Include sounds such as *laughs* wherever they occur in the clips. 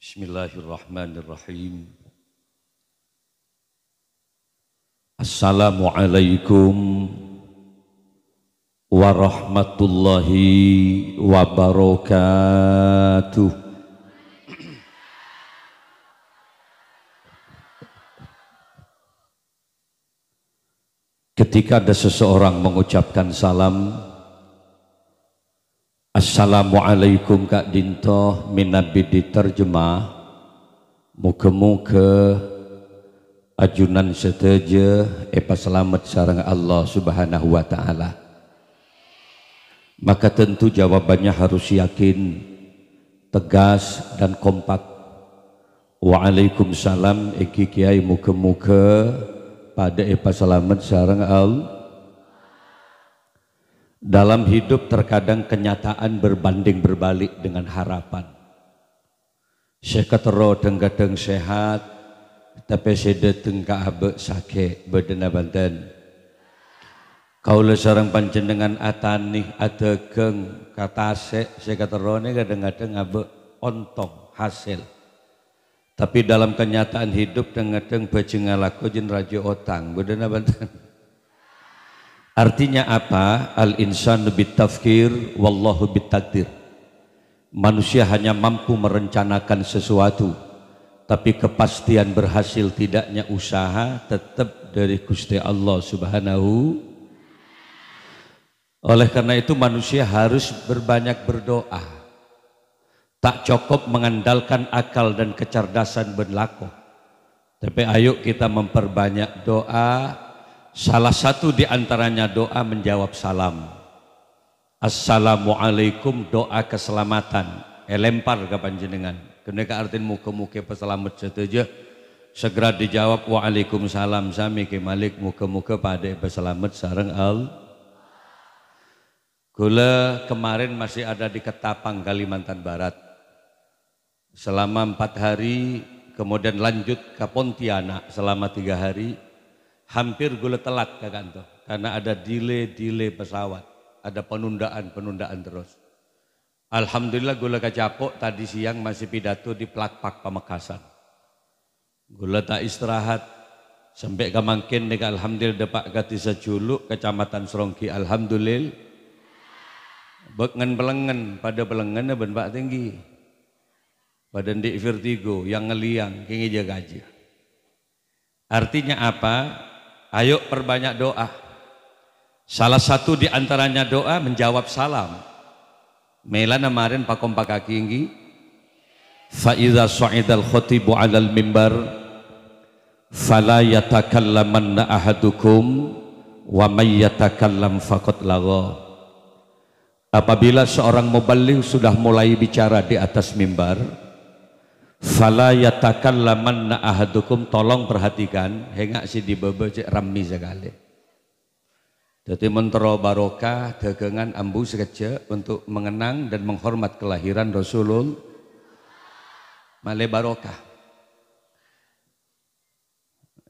Bismillahirrahmanirrahim. Assalamualaikum warahmatullahi wabarakatuh. Ketika ada seseorang mengucapkan salam, Assalamualaikum Kak Dinto Minabi terjemah, Muka-muka Ajunan seteja Epa selamat sarang Allah Subhanahu wa ta'ala Maka tentu jawabannya harus yakin Tegas dan kompak Waalaikumsalam Eki kiai muka-muka Pada epa selamat sarang Allah Dalam hidup terkadang kenyataan berbanding berbalik dengan harapan. Saya Sekatero denggadeng sehat, tapi saya seda tengka abe badan bedena banten. le sarang panjenengan atanih adegeng katase sekatero ini kadang-kadang abe ontong hasil. Tapi dalam kenyataan hidup denggadeng bajengalaku jen raja otang badan banten. Artinya apa? al insan lebih tafkir, wallahu bitakdir. Manusia hanya mampu merencanakan sesuatu, tapi kepastian berhasil tidaknya usaha tetap dari Gusti Allah Subhanahu oleh karena itu manusia harus berbanyak berdoa. Tak cukup mengandalkan akal dan kecerdasan berlaku. Tapi ayo kita memperbanyak doa, salah satu di antaranya doa menjawab salam. Assalamualaikum doa keselamatan. Elempar eh, ke panjenengan. ke artin muka-muka peselamat setuju. Segera dijawab waalaikumsalam sami ke malik muka-muka pada peselamat sarang al. Gula kemarin masih ada di Ketapang Kalimantan Barat. Selama empat hari kemudian lanjut ke Pontianak selama tiga hari hampir gue telat ke kantor karena ada delay-delay pesawat, ada penundaan-penundaan terus. Alhamdulillah gue kacapok tadi siang masih pidato di Plakpak Pamekasan. Gue tak istirahat sampai kemangkin dengan Alhamdulillah depak gati sejuluk kecamatan Serongki Alhamdulillah. Bengen belengen pada belengen ben pak tinggi. Badan di vertigo yang ngeliang kini jaga aja. Artinya apa? Ayo perbanyak doa. Salah satu di antaranya doa menjawab salam. Mela namarin pakom tinggi. Faiza su'idal khotibu alal mimbar. Fala yatakallamanna ahadukum. Wa may yatakallam faqat lagha. Apabila seorang mubaligh sudah mulai bicara di atas mimbar, fala yatakallamanna ahadukum tolong perhatikan hengak si di bebe cek rami sekali jadi mentero barokah dagangan ambu sekeja untuk mengenang dan menghormat kelahiran Rasulul male barokah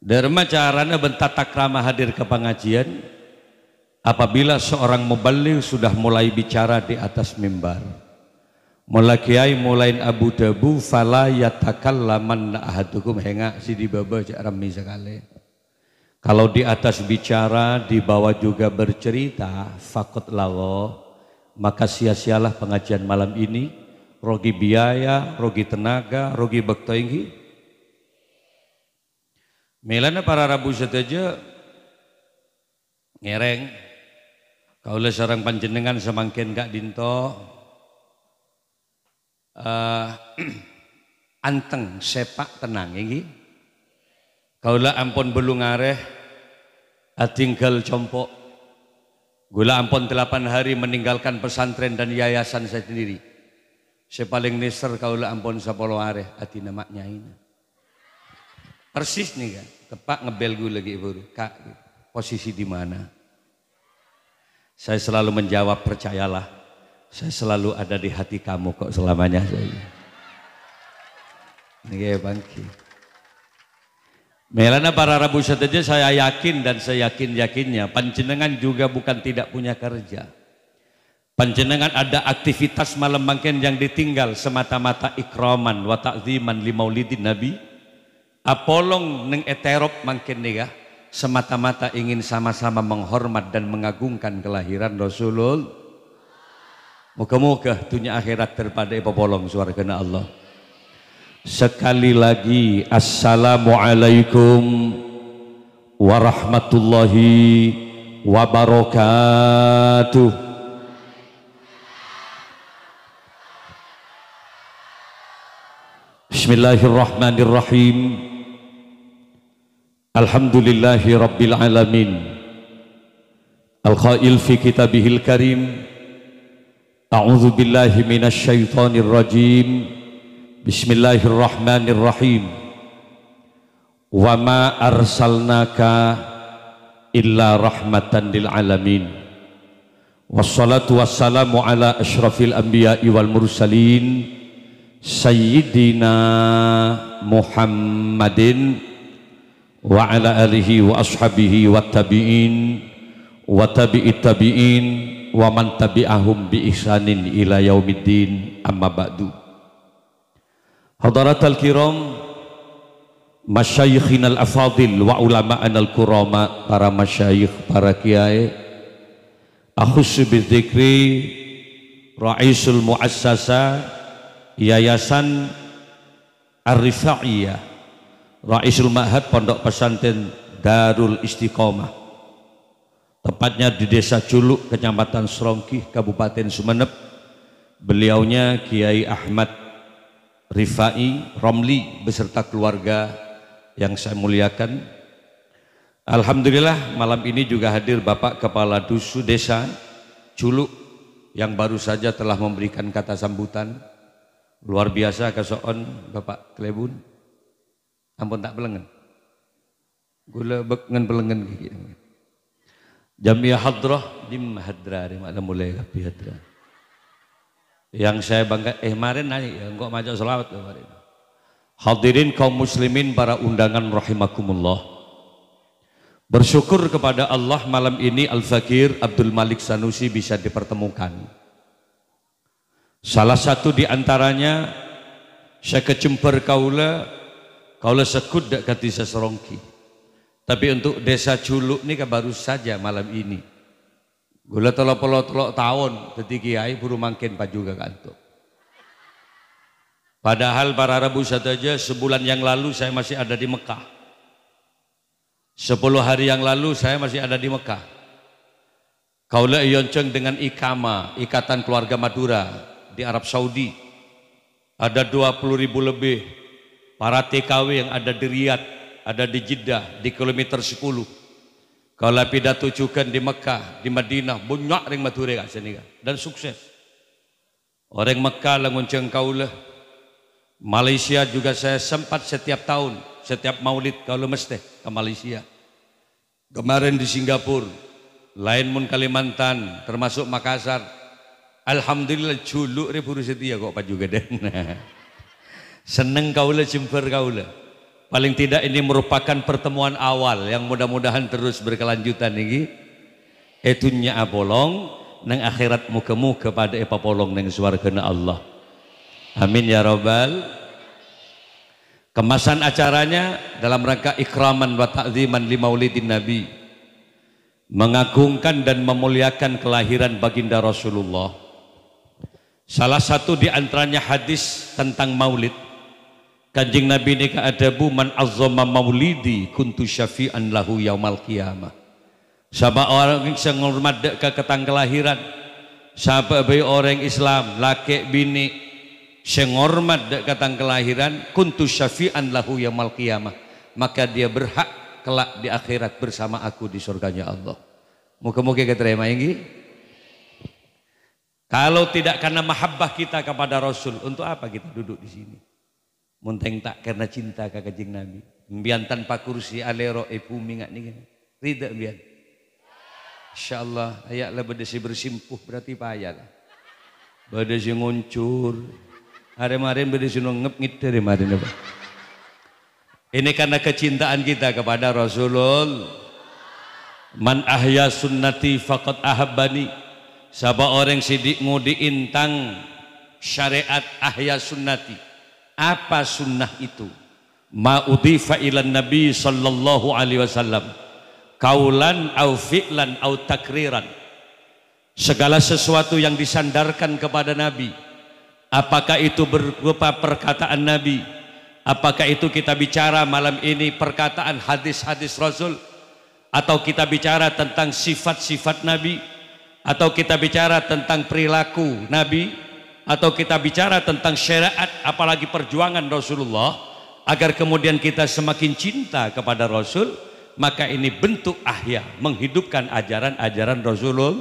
Derma carana bentatak ramah hadir ke pengajian apabila seorang mubalik sudah mulai bicara di atas mimbar kiai mulain Abu Dabu fala laman ahadukum henga sidi baba rami sekali. Kalau di atas bicara, di bawah juga bercerita, fakut lawo, maka sia-sialah pengajian malam ini, rogi biaya, rogi tenaga, rogi bakto inggi. Milana para rabu saja ngereng, kaulah seorang panjenengan semangkin gak dinto, uh, *clears throat* anteng sepak tenang ini kaulah ampun belum ngareh tinggal compok gula ampun delapan hari meninggalkan pesantren dan yayasan saya sendiri saya paling niser kaulah ampun sepuluh areh hati namanya ini persis nih kan tepak ngebel gue lagi ibu kak posisi di mana saya selalu menjawab percayalah saya selalu ada di hati kamu kok selamanya. Nggih iya, bangki. Melana para Rabu saja saya yakin dan saya yakin-yakinnya panjenengan juga bukan tidak punya kerja. Panjenengan ada aktivitas malam bangkian yang ditinggal semata-mata ikroman wa ta'ziman li maulidin Nabi. Apolong neng eterop nih nikah ya, semata-mata ingin sama-sama menghormat dan mengagungkan kelahiran Rasulullah Moga-moga dunia akhirat terpadai suara suarakan Allah. Sekali lagi Assalamualaikum Warahmatullahi Wabarakatuh Bismillahirrahmanirrahim Alhamdulillahi Rabbil Alamin Al-Khail fi kitabihil karim Al-Khail fi kitabihil karim أعوذ بالله من الشيطان الرجيم بسم الله الرحمن الرحيم وما أرسلناك إلا رحمة للعالمين والصلاة والسلام على أشرف الأنبياء والمرسلين سيدنا محمد وعلى آله وأصحابه والتابعين وتابع التابعين wa man tabi'ahum bi ihsanin ila yaumiddin amma ba'du Hadaratal kiram masyayikhin al-afadil wa ulama'an al-kurama para masyayikh para kiai akhussu bidzikri raisul muassasa yayasan ar-rifaiyah raisul ma'had pondok pesantren Darul Istiqomah tepatnya di Desa Culuk, Kecamatan Serongkih, Kabupaten Sumeneb. Beliaunya Kiai Ahmad Rifai Romli beserta keluarga yang saya muliakan. Alhamdulillah malam ini juga hadir Bapak Kepala Dusu Desa Culuk yang baru saja telah memberikan kata sambutan. Luar biasa kasoon Bapak Klebun. Ampun tak belengen. Gula bengen belengen Jamiah hadrah dim mahadra dimana mulai kapi Yang saya bangga eh kemarin nanya ya kok maca selawat kemarin. Hadirin kaum muslimin para undangan rahimakumullah. Bersyukur kepada Allah malam ini Al-Fakir Abdul Malik Sanusi bisa dipertemukan. Salah satu di antaranya saya kecemper kaula kaula sekut dak kati seserongki. Tapi untuk desa Culuk ini kan baru saja malam ini. Gula telok-telok tahun ketiga kiai buru mangkin juga kantuk. Padahal para Rabu saja sebulan yang lalu saya masih ada di Mekah. Sepuluh hari yang lalu saya masih ada di Mekah. Kaula Yonceng dengan Ikama, Ikatan Keluarga Madura di Arab Saudi. Ada 20 ribu lebih para TKW yang ada di Riyadh ada di Jeddah di kilometer 10 kalau pidato cukan di Mekah di Madinah banyak ring mature kat sini dan sukses orang Mekah langun cengkaulah Malaysia juga saya sempat setiap tahun setiap maulid kalau mesti ke Malaysia kemarin di Singapura lain pun Kalimantan termasuk Makassar Alhamdulillah juluk ribu setia kok juga gede *laughs* seneng kaulah jember kaulah Paling tidak ini merupakan pertemuan awal yang mudah-mudahan terus berkelanjutan ini. Etunya abolong neng akhirat mukemu kepada epa neng nang suargana Allah. Amin ya robbal. Kemasan acaranya dalam rangka ikraman wa ta'ziman li maulidin Nabi. Mengagungkan dan memuliakan kelahiran baginda Rasulullah. Salah satu di antaranya hadis tentang maulid. Kanjeng Nabi ini keadabu man azzama maulidi kuntu syafi'an lahu yaumal qiyamah. Sama orang yang bisa menghormat ke ketang kelahiran. Sapa bayi orang Islam, laki bini. yang menghormat dek ketang kelahiran kuntu syafi'an lahu yaumal qiyamah. Maka dia berhak kelak di akhirat bersama aku di surganya Allah. muka moga keterima ini. Kalau tidak karena mahabbah kita kepada Rasul, untuk apa kita duduk di sini? Munteng tak karena cinta ke kajing Nabi. Mbian tanpa kursi alero ibu e mingat ngak nih. Rida mbian. InsyaAllah ayaklah bedesi bersimpuh berarti payah lah. Bedesi nguncur. Hari-hari bedesi nungep ngit dari e marin Ini karena kecintaan kita kepada Rasulullah. Man ahya sunnati faqad ahabbani. Sapa orang sidik ngudi intang syariat ahya sunnati apa sunnah itu? Ma'udhifa ilan Nabi sallallahu alaihi wasallam. Kaulan au fi'lan au takriran. Segala sesuatu yang disandarkan kepada Nabi. Apakah itu berupa perkataan Nabi? Apakah itu kita bicara malam ini perkataan hadis-hadis Rasul? Atau kita bicara tentang sifat-sifat Nabi? Atau kita bicara tentang perilaku Nabi? atau kita bicara tentang syariat apalagi perjuangan Rasulullah agar kemudian kita semakin cinta kepada Rasul maka ini bentuk ahya menghidupkan ajaran-ajaran Rasulullah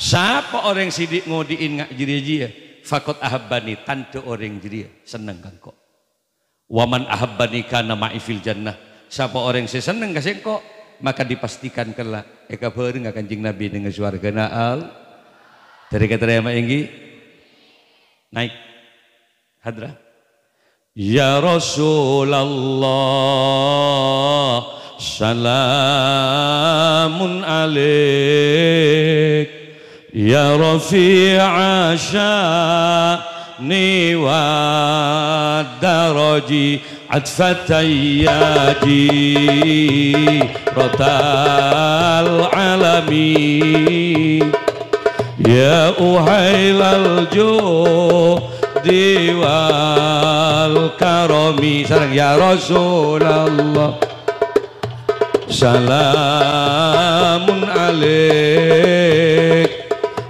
siapa orang yang sidik ngodiin ngak jiria fakot ahabbani tante orang jiria seneng kan kok waman ahabbani kana ma'ifil jannah siapa orang si seneng kasih kok maka dipastikan kelak eka eh, ngakan kanjing nabi dengan suarga naal dari kata yang inggi Naik. Hadrah. Ya Rasulullah salamun alaik Ya Rafi'a sya'ni wa daraji عدفة ياجي رتال عالمين Ya Lal jo diwal karomi sarang ya Rasulullah salamun alaik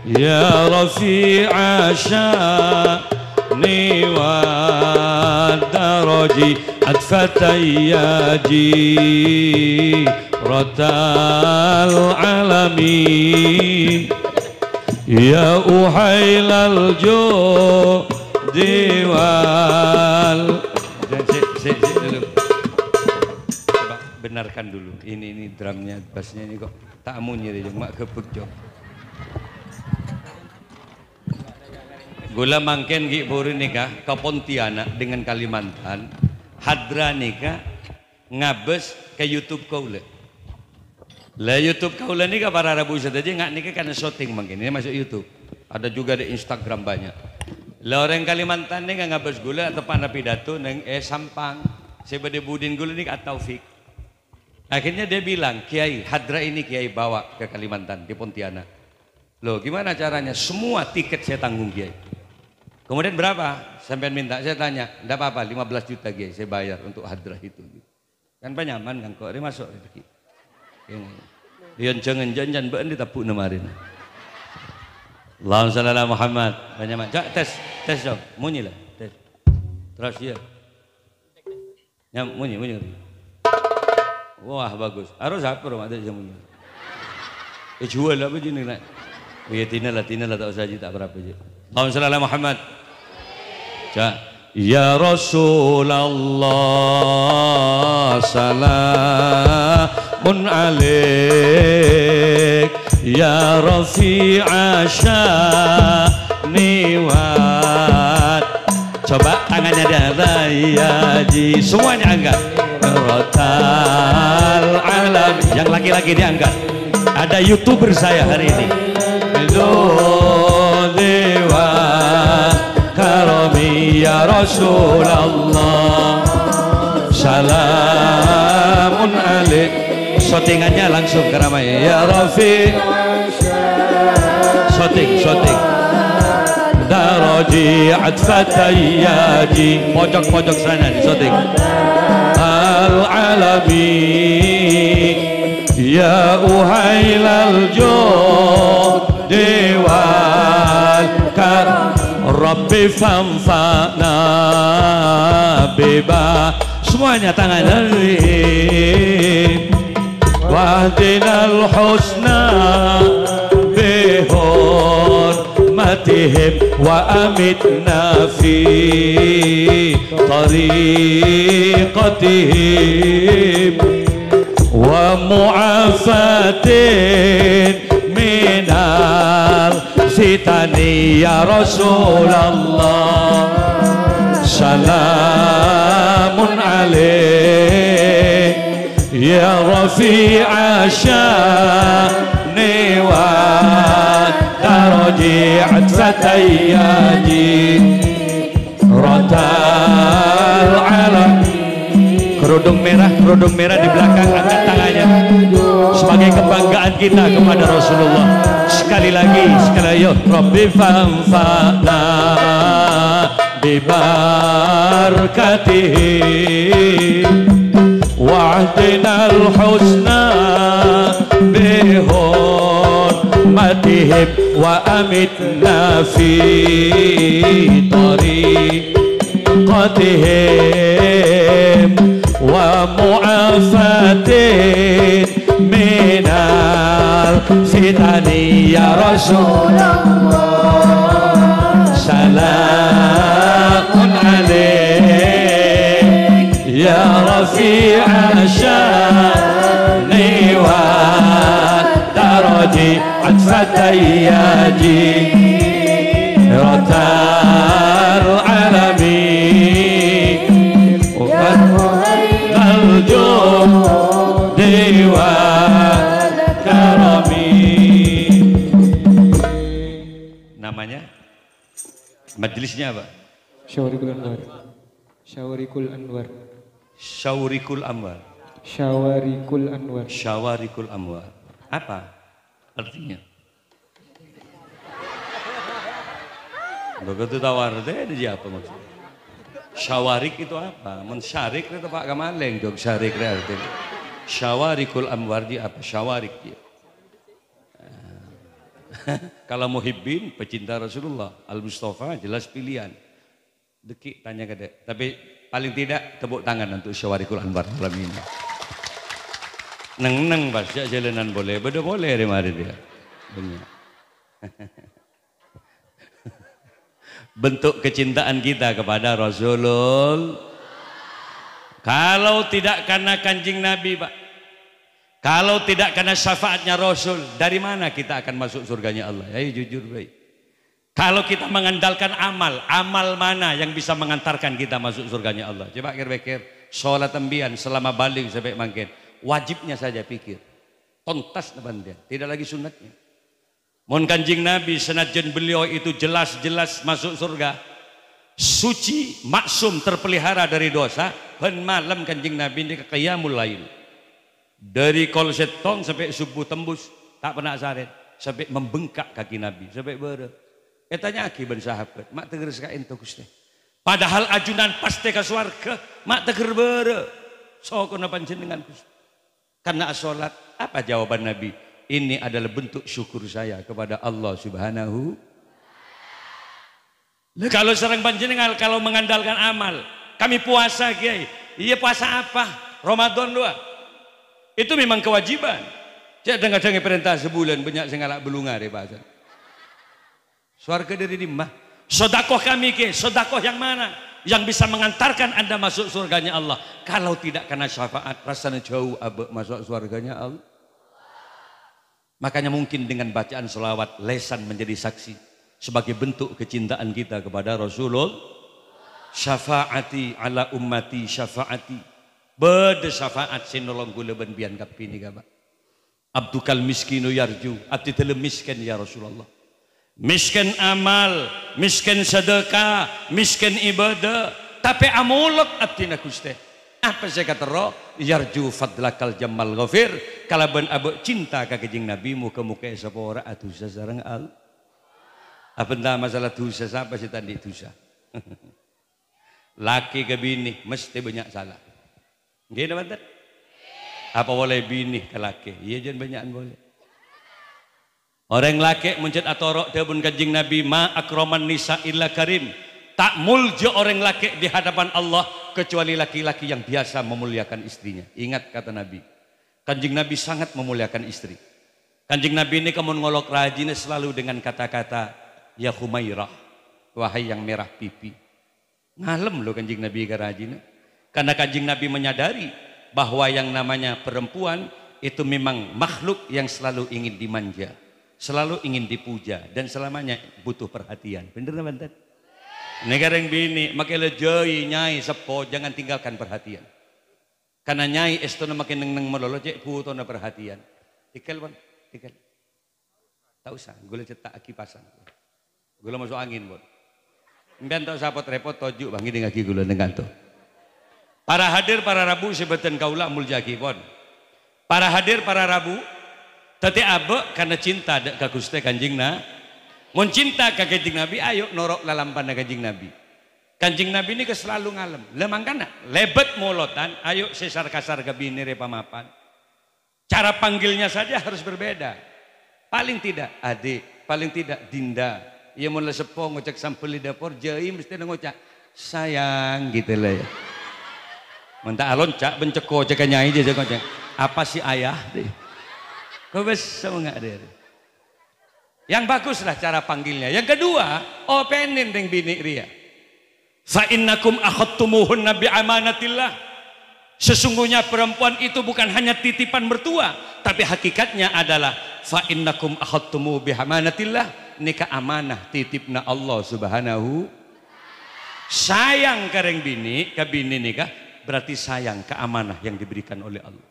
ya rafi asha niwa daraji adfatayaji rotal alamin Ya أحيل Jo Diwal. dulu coba benarkan dulu ini ini drumnya bassnya ini kok tak munyi mak gebut jo Gula mangken gi buru nikah ke Pontianak dengan Kalimantan hadra nikah ngabes ke YouTube kau lek lah YouTube kaulah ini para Rabu saja jadi nggak nikah karena syuting mungkin ini masuk YouTube. Ada juga di Instagram banyak. Lah orang Kalimantan ini nggak ngabes gula atau panah pidato neng eh sampang. Saya dia budin gula ini atau fik. Akhirnya dia bilang Kiai Hadra ini Kiai bawa ke Kalimantan di Pontianak. Loh gimana caranya? Semua tiket saya tanggung Kiai. Kemudian berapa? Sampai minta saya tanya, enggak apa-apa belas juta Kiai saya bayar untuk Hadra itu. Kan banyak kan kok dia masuk. Gitu. Dia iya, jangan jangan bukan di tapuk nemarin. Allahumma salli ala Muhammad. Banyak macam. tes, tes dong. Munyi lah. Tes. Terus dia. Yang munyi, munyi. Wah bagus. Harus apa rumah tu jamunya? Ya, eh jual apa jenis nak? Ya tina lah, tina lah tak usah jadi tak berapa je. Allahumma salli ala Muhammad. Cak. Ya Rasulullah salamun alaik Ya Rafi'a syaniwat Coba tangannya ada ya ji Semuanya angkat Rotal alam Yang laki-laki diangkat Ada youtuber saya hari ini Hello Ya رسول Allah Salamun alik Sotingannya langsung ke ramai Ya Rafi Soting, soting Daraji atfatayaji Pojok-pojok sana di soting Al-alami Ya uhailal jod Dewan Karam Rabbi famfa'na beba Semuanya tangan Wahdinal husna behor matihim Wa بحرمتهم وأمتنا tariqatihim Wa mu'afatin ditani ya Rasulullah Salamun Ya Rafi Asyani wa Taraji Atfatayyaji Rotal alam Kerudung merah, kerudung merah di belakang angkat tangannya sebagai kebanggaan kita kepada Rasulullah sekali lagi sekali lagi Robbi ya Rabbi famfa'na bibarakatihi wa'adina al-husna wa fi tari qatihim wa ومعافاتهم من الفتن يا رسول الله سلام عليك يا رفيع الشان والدرج عد فتياتي Majelisnya apa? Syawarikul Anwar. Syawarikul Anwar. Syawarikul Anwar. Syawarikul Anwar. Syawarikul Anwar. Apa artinya? Begitu tawar deh, ini apa maksudnya? Syawarik itu apa? Mensyarik itu Pak Kamaleng dong, syarik artinya. Syawarikul Anwar di apa? Syawarik dia. *laughs* Kalau muhibbin, pecinta Rasulullah, Al-Mustafa jelas pilihan. Dekik tanya ke dek. Tapi paling tidak tepuk tangan untuk syawarikul anwar malam ini. Neng-neng pas ya jalanan boleh, beda boleh hari mari dia. Banyak. *laughs* Bentuk kecintaan kita kepada Rasulullah. Kalau tidak karena kanjing Nabi, Pak, kalau tidak karena syafaatnya Rasul, dari mana kita akan masuk surganya Allah? Ayo ya, ya, jujur baik. Kalau kita mengandalkan amal, amal mana yang bisa mengantarkan kita masuk surganya Allah? Coba kira-kira sholat tembian selama balik sampai mangkin. Wajibnya saja pikir. Tontas depan dia, tidak lagi sunatnya. Mohon kanjing Nabi senajan beliau itu jelas-jelas masuk surga. Suci, maksum, terpelihara dari dosa. Ben malam kanjing Nabi ini kekayamul lain. Dari kolset tong sampai subuh tembus tak pernah saret sampai membengkak kaki Nabi sampai Eh tanya lagi ben sahabat mak tegar sekali to Gusti. Padahal ajunan pasti ke swarga mak tegar bere. So kena dengan Gusti. Karena asolat? apa jawaban Nabi? Ini adalah bentuk syukur saya kepada Allah Subhanahu kalau serang dengan, kalau mengandalkan amal, kami puasa Kiai. Iya puasa apa? Ramadan doang. Itu memang kewajiban. Cek kadang-kadang perintah sebulan banyak sing alak belunga deh ya, Pak. Suarga dari dimah. Sodakoh kami ke, sodakoh yang mana? Yang bisa mengantarkan anda masuk surganya Allah. Kalau tidak karena syafaat, rasanya jauh abe masuk surganya Allah. Makanya mungkin dengan bacaan selawat, lesan menjadi saksi. Sebagai bentuk kecintaan kita kepada Rasulullah. Syafaati ala ummati syafaati bede syafaat sinolong gula ben bian kapini gaba abdukal miskinu yarju abdi tele miskin ya Rasulullah miskin amal miskin sedekah miskin ibadah tapi ati abdi kuste. apa saya kata roh yarju fadlakal jamal ghafir kalaban abu cinta kakejing nabi muka muka esapora atu ah, sasarang al apa entah masalah dosa apa sih tadi dosa *laughs* laki ke bini mesti banyak salah Gini mantan? Apa boleh bini ke laki? Iya jangan banyakan boleh. Orang laki mencet atorok dia pun kencing Nabi ma akroman nisa illa karim. Tak muljo orang laki di hadapan Allah kecuali laki-laki yang biasa memuliakan istrinya. Ingat kata Nabi. Kencing Nabi sangat memuliakan istri. Kencing Nabi ini kamu ngolok rajinnya selalu dengan kata-kata ya Humairah. Wahai yang merah pipi. Ngalem loh kencing Nabi ke rajinnya. Karena kanjeng Nabi menyadari bahwa yang namanya perempuan itu memang makhluk yang selalu ingin dimanja, selalu ingin dipuja dan selamanya butuh perhatian. Bener nggak Negara yang bini, makanya lejoy nyai sepo, jangan tinggalkan perhatian. Karena nyai estona makin neng neng melolo cek putona perhatian. Tikel bang, tikel. Tak usah, gue cetak kipasan. Gula masuk angin bang. Mbak tak usah repot tojuk bang, ini aki gue dengan tuh. Para hadir para Rabu sebetan kaulah mulia pon. Para hadir para Rabu tete abe karena cinta dek kaguste mencinta Na. Mun cinta ke Nabi ayo norok lalampan Kanjeng Nabi. Kanjing Nabi ini keselalu ngalem. Lemang kana lebet molotan ayo sesar kasar ke repa mapan. Cara panggilnya saja harus berbeda. Paling tidak adik, paling tidak dinda. Ia mulai sepo ngocak sampel di dapur, jai mesti ngocek sayang gitu lah ya. Minta alon cak benceko cak nyai dia cek cak. Apa si ayah? Kau sama nggak ada. Yang baguslah cara panggilnya. Yang kedua, openin dengan bini ria. Fa innakum akhadtumuhunna nabi amanatillah. Sesungguhnya perempuan itu bukan hanya titipan mertua, tapi hakikatnya adalah fa innakum akhadtumu bi amanatillah. Nikah amanah titipna Allah Subhanahu sayang kareng bini ke bini nikah berarti sayang keamanah yang diberikan oleh Allah.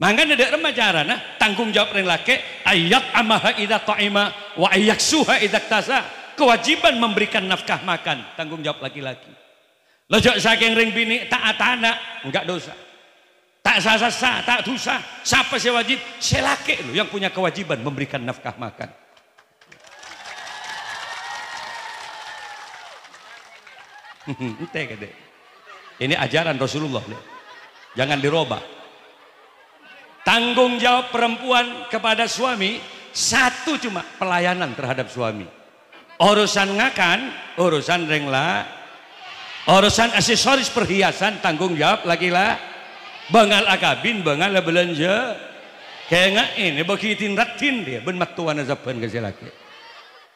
Mangga ada remaja arana nah. tanggung jawab ring laki ayat amaha ida ta'ima wa ayak suha ida tasa kewajiban memberikan nafkah makan tanggung jawab laki-laki. Lojok saking ring bini taat anak enggak dosa. Tak sah sah tak dosa. Siapa sih wajib? si laki lo yang punya kewajiban memberikan nafkah makan. *laughs* Ente gede. Ini ajaran Rasulullah nih. Jangan dirobah. Tanggung jawab perempuan kepada suami satu cuma pelayanan terhadap suami. Urusan ngakan, urusan rengla, urusan aksesoris perhiasan tanggung jawab lagi lah? Bengal akabin, bengal belanja. Kayak ini begitu ratin dia, ben matuan azapan ke laki.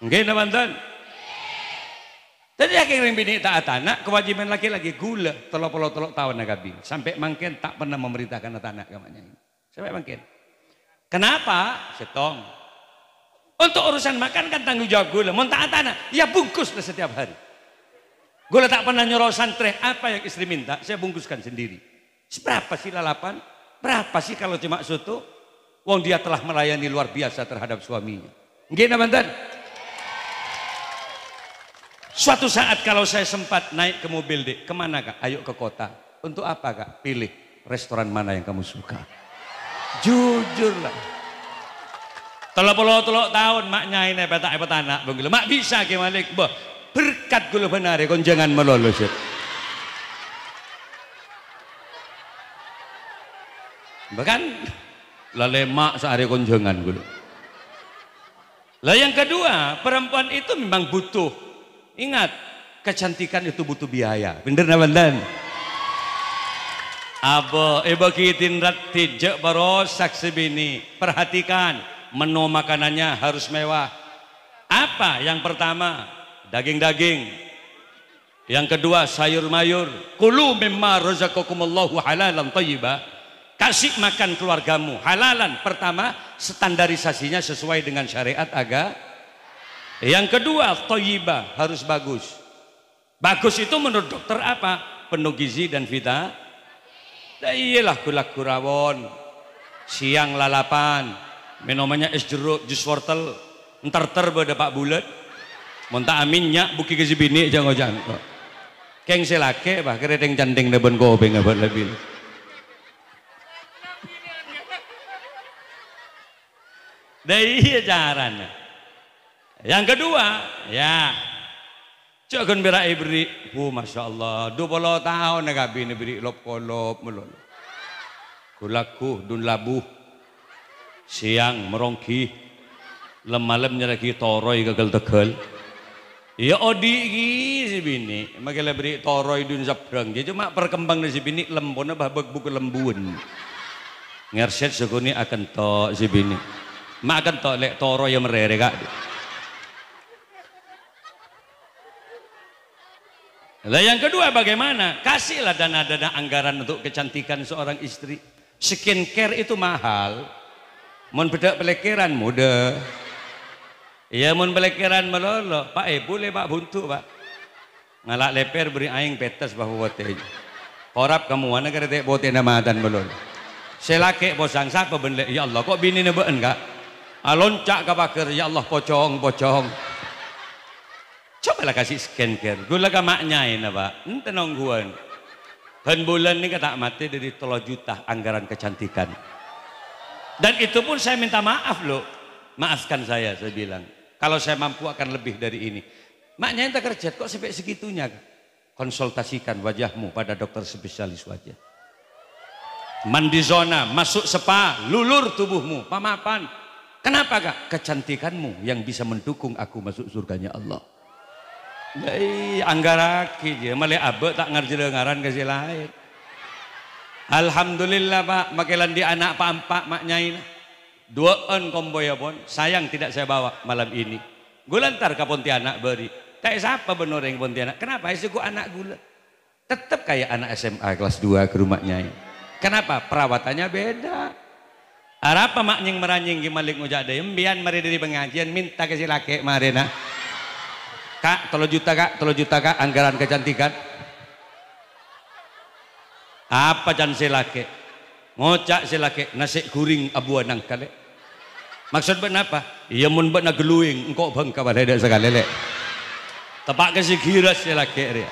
Oke, teman-teman. Tadi yang ring bini ada anak, kewajiban laki lagi gula telok-telok tahun nagabi. Sampai mungkin tak pernah memerintahkan anak anak gamanya ini. Sampai mungkin. Kenapa? Setong. Untuk urusan makan kan tanggung jawab gula. Mau ada anak, ya bungkuslah setiap hari. Gula tak pernah nyuruh santri apa yang istri minta, saya bungkuskan sendiri. Seberapa sih lalapan? Berapa sih kalau cuma soto? Wong dia telah melayani luar biasa terhadap suaminya. Gini, Bantan? Suatu saat kalau saya sempat naik ke mobil dek, kemana kak? Ayo ke kota. Untuk apa kak? Pilih restoran mana yang kamu suka. Jujurlah. Telok-telok tahun mak nyai nih petak petak tanah. Bungil Mak bisa gimana? Boh berkat gula benar ya, jangan melolos ya. Bahkan lale mak sehari konjungan gue. Lah yang kedua, perempuan itu memang butuh Ingat, kecantikan itu butuh biaya. Bener nggak bener? Abo kitin rati jak barosak bini. Perhatikan, menu makanannya harus mewah. Apa yang pertama? Daging-daging. Yang kedua sayur-mayur. Kulu mimma razaqakumullahu halalan thayyibah. Kasih makan keluargamu halalan. Pertama, standarisasinya sesuai dengan syariat agama yang kedua, toyiba harus bagus. Bagus itu menurut dokter apa? Penuh gizi dan vita. Nah, iyalah gula gurawon, siang lalapan, minumannya es jeruk, jus wortel, ntar ter Pak bulat. Monta aminnya buki gizi bini jangan jangan. Keng selake bah kereteng candeng deban kobe nggak lebih. Dah iya caranya. Yang kedua, ya. Cukun bira ibri. Bu, Masya Allah. 20 tahun nagabi ini beri lop-kolop. Kulaku dun labuh. Siang merongki. Lemalamnya lagi toroi gagal tegel. Ya odi ki si bini. Makanya beri toroi dun sabrang. Dia ya, cuma perkembang dari si bini lembunnya babak buku lembun. Ngerset sekuni akan to si bini. Mak akan to lek toroi yang merere kak. Nah, yang kedua bagaimana? Kasihlah dana-dana anggaran untuk kecantikan seorang istri. Skincare itu mahal. Mun bedak pelekiran muda. Iya mun pelekiran melolo. Pak eh boleh pak buntu pak. Ngalak leper beri aing petas bahwa teh. Korap kamu mana kare tek bote nama dan melolo. Selake bosang sapa benle. Ya Allah kok bini nebeen kak? Aloncak ah, kapaker. Ya Allah pocong pocong. Coba lah kasih skincare. Gula gak maknyain apa? Ente nungguan Kan bulan ini kata mati dari tolo juta anggaran kecantikan. Dan itu pun saya minta maaf loh. Maafkan saya, saya bilang. Kalau saya mampu akan lebih dari ini. Maknya ente kerja kok sampai segitunya. Konsultasikan wajahmu pada dokter spesialis wajah. Mandi zona, masuk spa, lulur tubuhmu, pamapan. Kenapa kak? Kecantikanmu yang bisa mendukung aku masuk surganya Allah anggara anggaraki je. Malah abe tak ngerti ngaran ke lain. Alhamdulillah pak, makelan di anak pak empat mak nyain. Dua on komboya pon, sayang tidak saya bawa malam ini. Gulantar ke Pontianak beri. Tak siapa yang Pontianak. Kenapa? Isiku anak gula. Tetap kayak anak SMA kelas dua ke rumah nyai. Kenapa? Perawatannya beda. Harap mak nying meranjing gimana ngujak deh. Mbian mari dari pengajian minta kasih laki marina. Kak, tolong juta kak, tolong juta kak, anggaran kecantikan. Apa can selake? Ngocak selake? nasi guring abu anang kale. Maksud ben apa? Iya mun ben geluing, engkau bangka pada ada sekali lek. Tepak ke si giras selake, dia.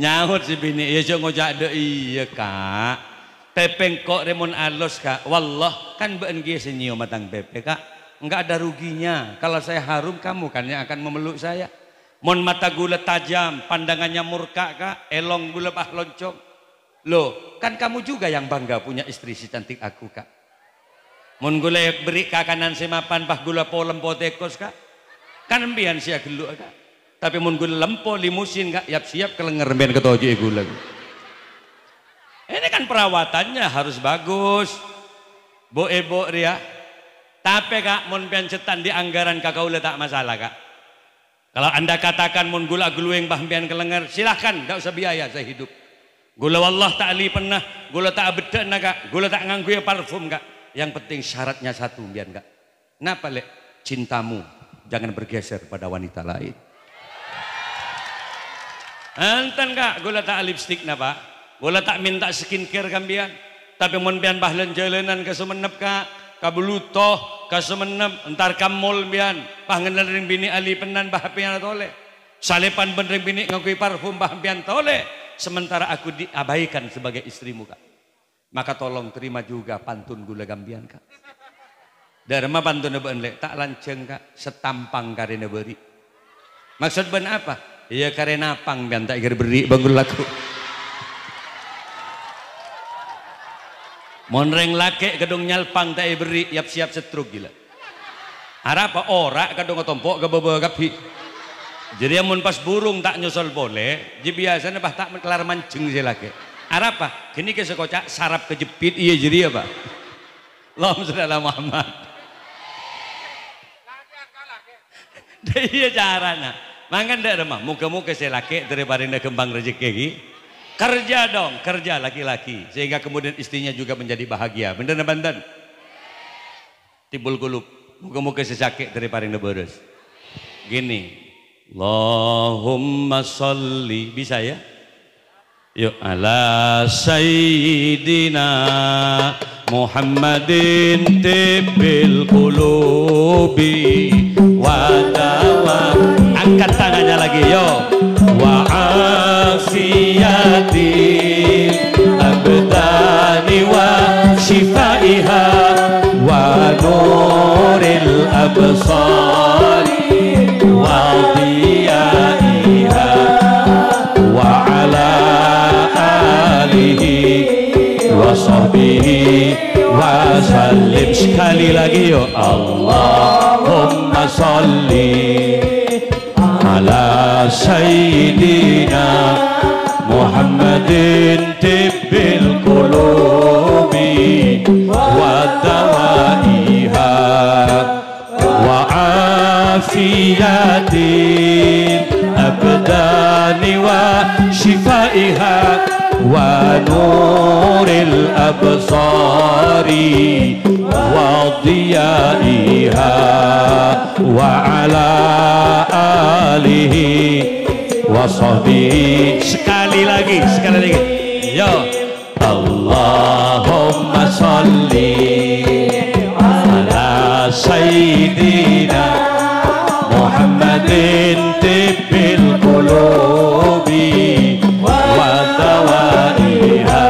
Nyahut si bini, iya cok ngocak de iya kak. Pepeng kok remon alus kak, wallah kan ben gie senyum matang pepe kak nggak ada ruginya kalau saya harum kamu kan yang akan memeluk saya mon mata gula tajam pandangannya murka kak elong gula bah loncong loh kan kamu juga yang bangga punya istri si cantik aku kak mon gula beri kak kakanan semapan bah gula polem potekos kak kan embian aku dulu kak tapi mon gula lempo limusin kak Siap siap kelenger ben ketojo gula ini kan perawatannya harus bagus boe boe ria tapi kak, mon cetan di anggaran kakak ulah tak masalah kak. Kalau anda katakan mon gula gulueng bah pian kelengar, silahkan, tak usah biaya saya hidup. Gula wallah tak li pernah, gula tak beda nak kak, gula tak nganggu ya parfum kak. Yang penting syaratnya satu pian kak. Napa lek cintamu jangan bergeser pada wanita lain. Anten kak, gula tak lipstick napa, gula tak minta skincare kambian. Tapi mon pian bahlen jalanan ke kak, kabulutoh, ka semenem entar kamul bian pangenerin bini ali penan bah pian tole salepan bendring bini ngaku parfum bah pian tole sementara aku diabaikan sebagai istrimu kak maka tolong terima juga pantun gula gambian kak Darma pantun ne beun tak lanceng kak setampang karena beri maksud ben apa iya karena pang pian tak ger beri bangun laku Monreng laki gedung nyalpang tak beri yap siap setruk gila. Harap ora gedung ke gebebe kapi. Jadi amun pas burung tak nyusul boleh, jadi biasanya bah tak kelar mancing si laki. Harap apa? Kini ke sekocak sarap kejepit iya jadi apa? Lom saudara Muhammad. *laughs* Dia nak. Mangan dah remah, muka-muka si laki daripada kembang rezeki Kerja dong, kerja laki-laki. Sehingga kemudian istrinya juga menjadi bahagia. Bener banten? Tibul gulup. Muka-muka sesakit dari paring neberus. Gini. Allahumma salli. Bisa ya? Yuk ala sayyidina Muhammadin tibil qulubi wa Angkat tangannya lagi, yo الأبصار وضيائها sekali lagi yo ya Allahumma salli ala sayyidina Muhammadin tibbil qulubi wa عافيتي أبداني وشفائها ونور الأبصار وضيائها وعلى آله وصحبه شكالي لك شكالي لغي يو اللهم صلي على سيدنا من طب القلوب ودوائها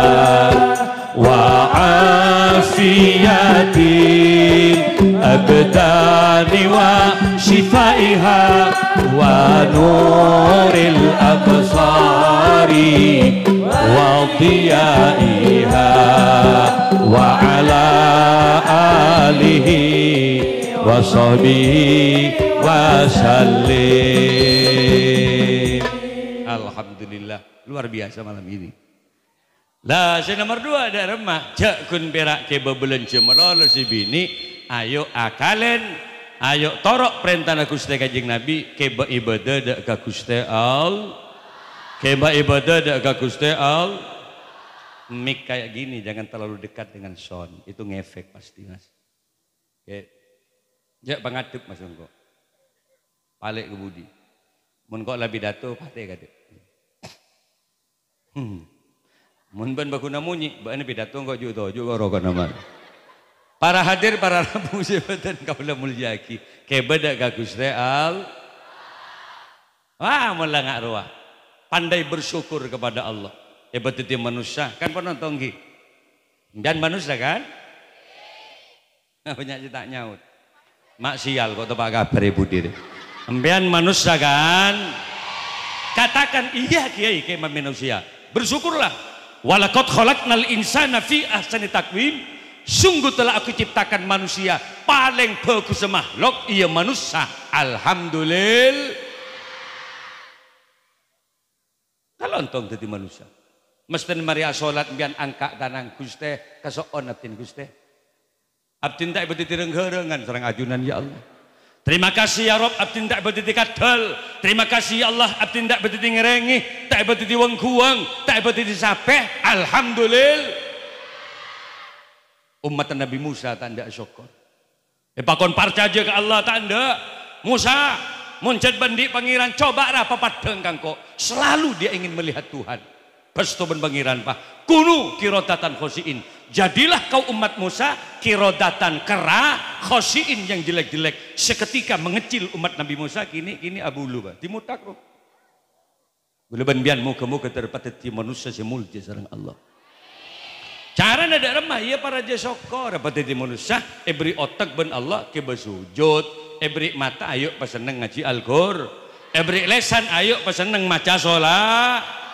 وعافية أبدان وشفائها ونور الأبصار وضيائها وعلى آله وصحبه وسلم Alhamdulillah luar biasa malam ini lah saya nomor dua ada remah cek kun perak ke bebelan cemelolo si bini ayo akalen ayo torok perintah kuste kajing nabi kebe ibadah dak ka kuste al kebe ibadah dak ka kuste al mik kayak gini jangan terlalu dekat dengan son, itu ngefek pasti mas Oke, Ya pangadep Mas engko. Palek ke budi. Mun kok datu dato pate kadep. Hmm. Mun ben baguna munyi, ben datu, kok juk to, juk karo nama. Para hadir para rabu sebeten *laughs* kaula mulyaki. Kebeda ka Gusti Al. Wah, mula ngak ruah. Pandai bersyukur kepada Allah. Hebat itu manusia kan penonton tonggi, Dan manusia kan? *laughs* Banyak cetak nyaut. Mak sial kok tepak kabar ibu diri. Empian manusia kan? Katakan iya kiai kiai manusia. Bersyukurlah. Walakot nal insana fi ahsani takwim. Sungguh telah aku ciptakan manusia paling bagus semahlok iya manusia. Alhamdulillah. Kalau entong jadi manusia. Mesti mari ya solat biar angkat danang guste kesoon natin guste. Abdin tak berarti tirenggerengan serang ajunan ya Allah. Terima kasih ya Rob, abdin tak berarti kadal. Terima kasih ya Allah, abdin tak berarti tak berarti wengkuang, tak berarti sapeh. Alhamdulillah. Umat Nabi Musa tanda syukur. Epakon eh, parca aja ke Allah tanda. Musa, muncet bendi pangeran coba rapa padeng kangko. Selalu dia ingin melihat Tuhan. Pastoban bangiran pa. Kunu kirodatan khosiin. Jadilah kau umat Musa kirodatan kera khosiin yang jelek-jelek. Seketika mengecil umat Nabi Musa kini kini Abu Luba. Timutak ro. Bulaban bian muka-muka ti manusia di sarang Allah. Cara nada remah ya para jesoko di manusia ebri eh, otak ben Allah ke besujud eh, mata ayo peseneng ngaji Al-Qur Ebrik eh, lesan ayo peseneng maca sholat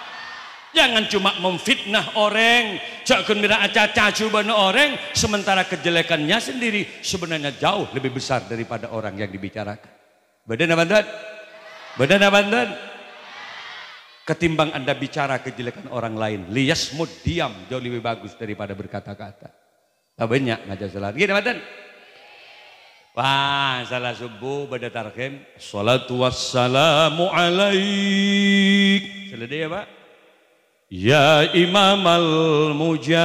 Jangan cuma memfitnah orang, cakun gembira acaca cubana orang, sementara kejelekannya sendiri sebenarnya jauh lebih besar daripada orang yang dibicarakan. Badan abandan? Badan abandan? Ketimbang Anda bicara kejelekan orang lain, mud diam jauh lebih bagus daripada berkata-kata. Tak banyak ngajak salat. Gini badan? Wah, salah subuh pada tarhim. Salatu wassalamu alaik. Selesai ya Pak? Ya Imam al Mujahidin.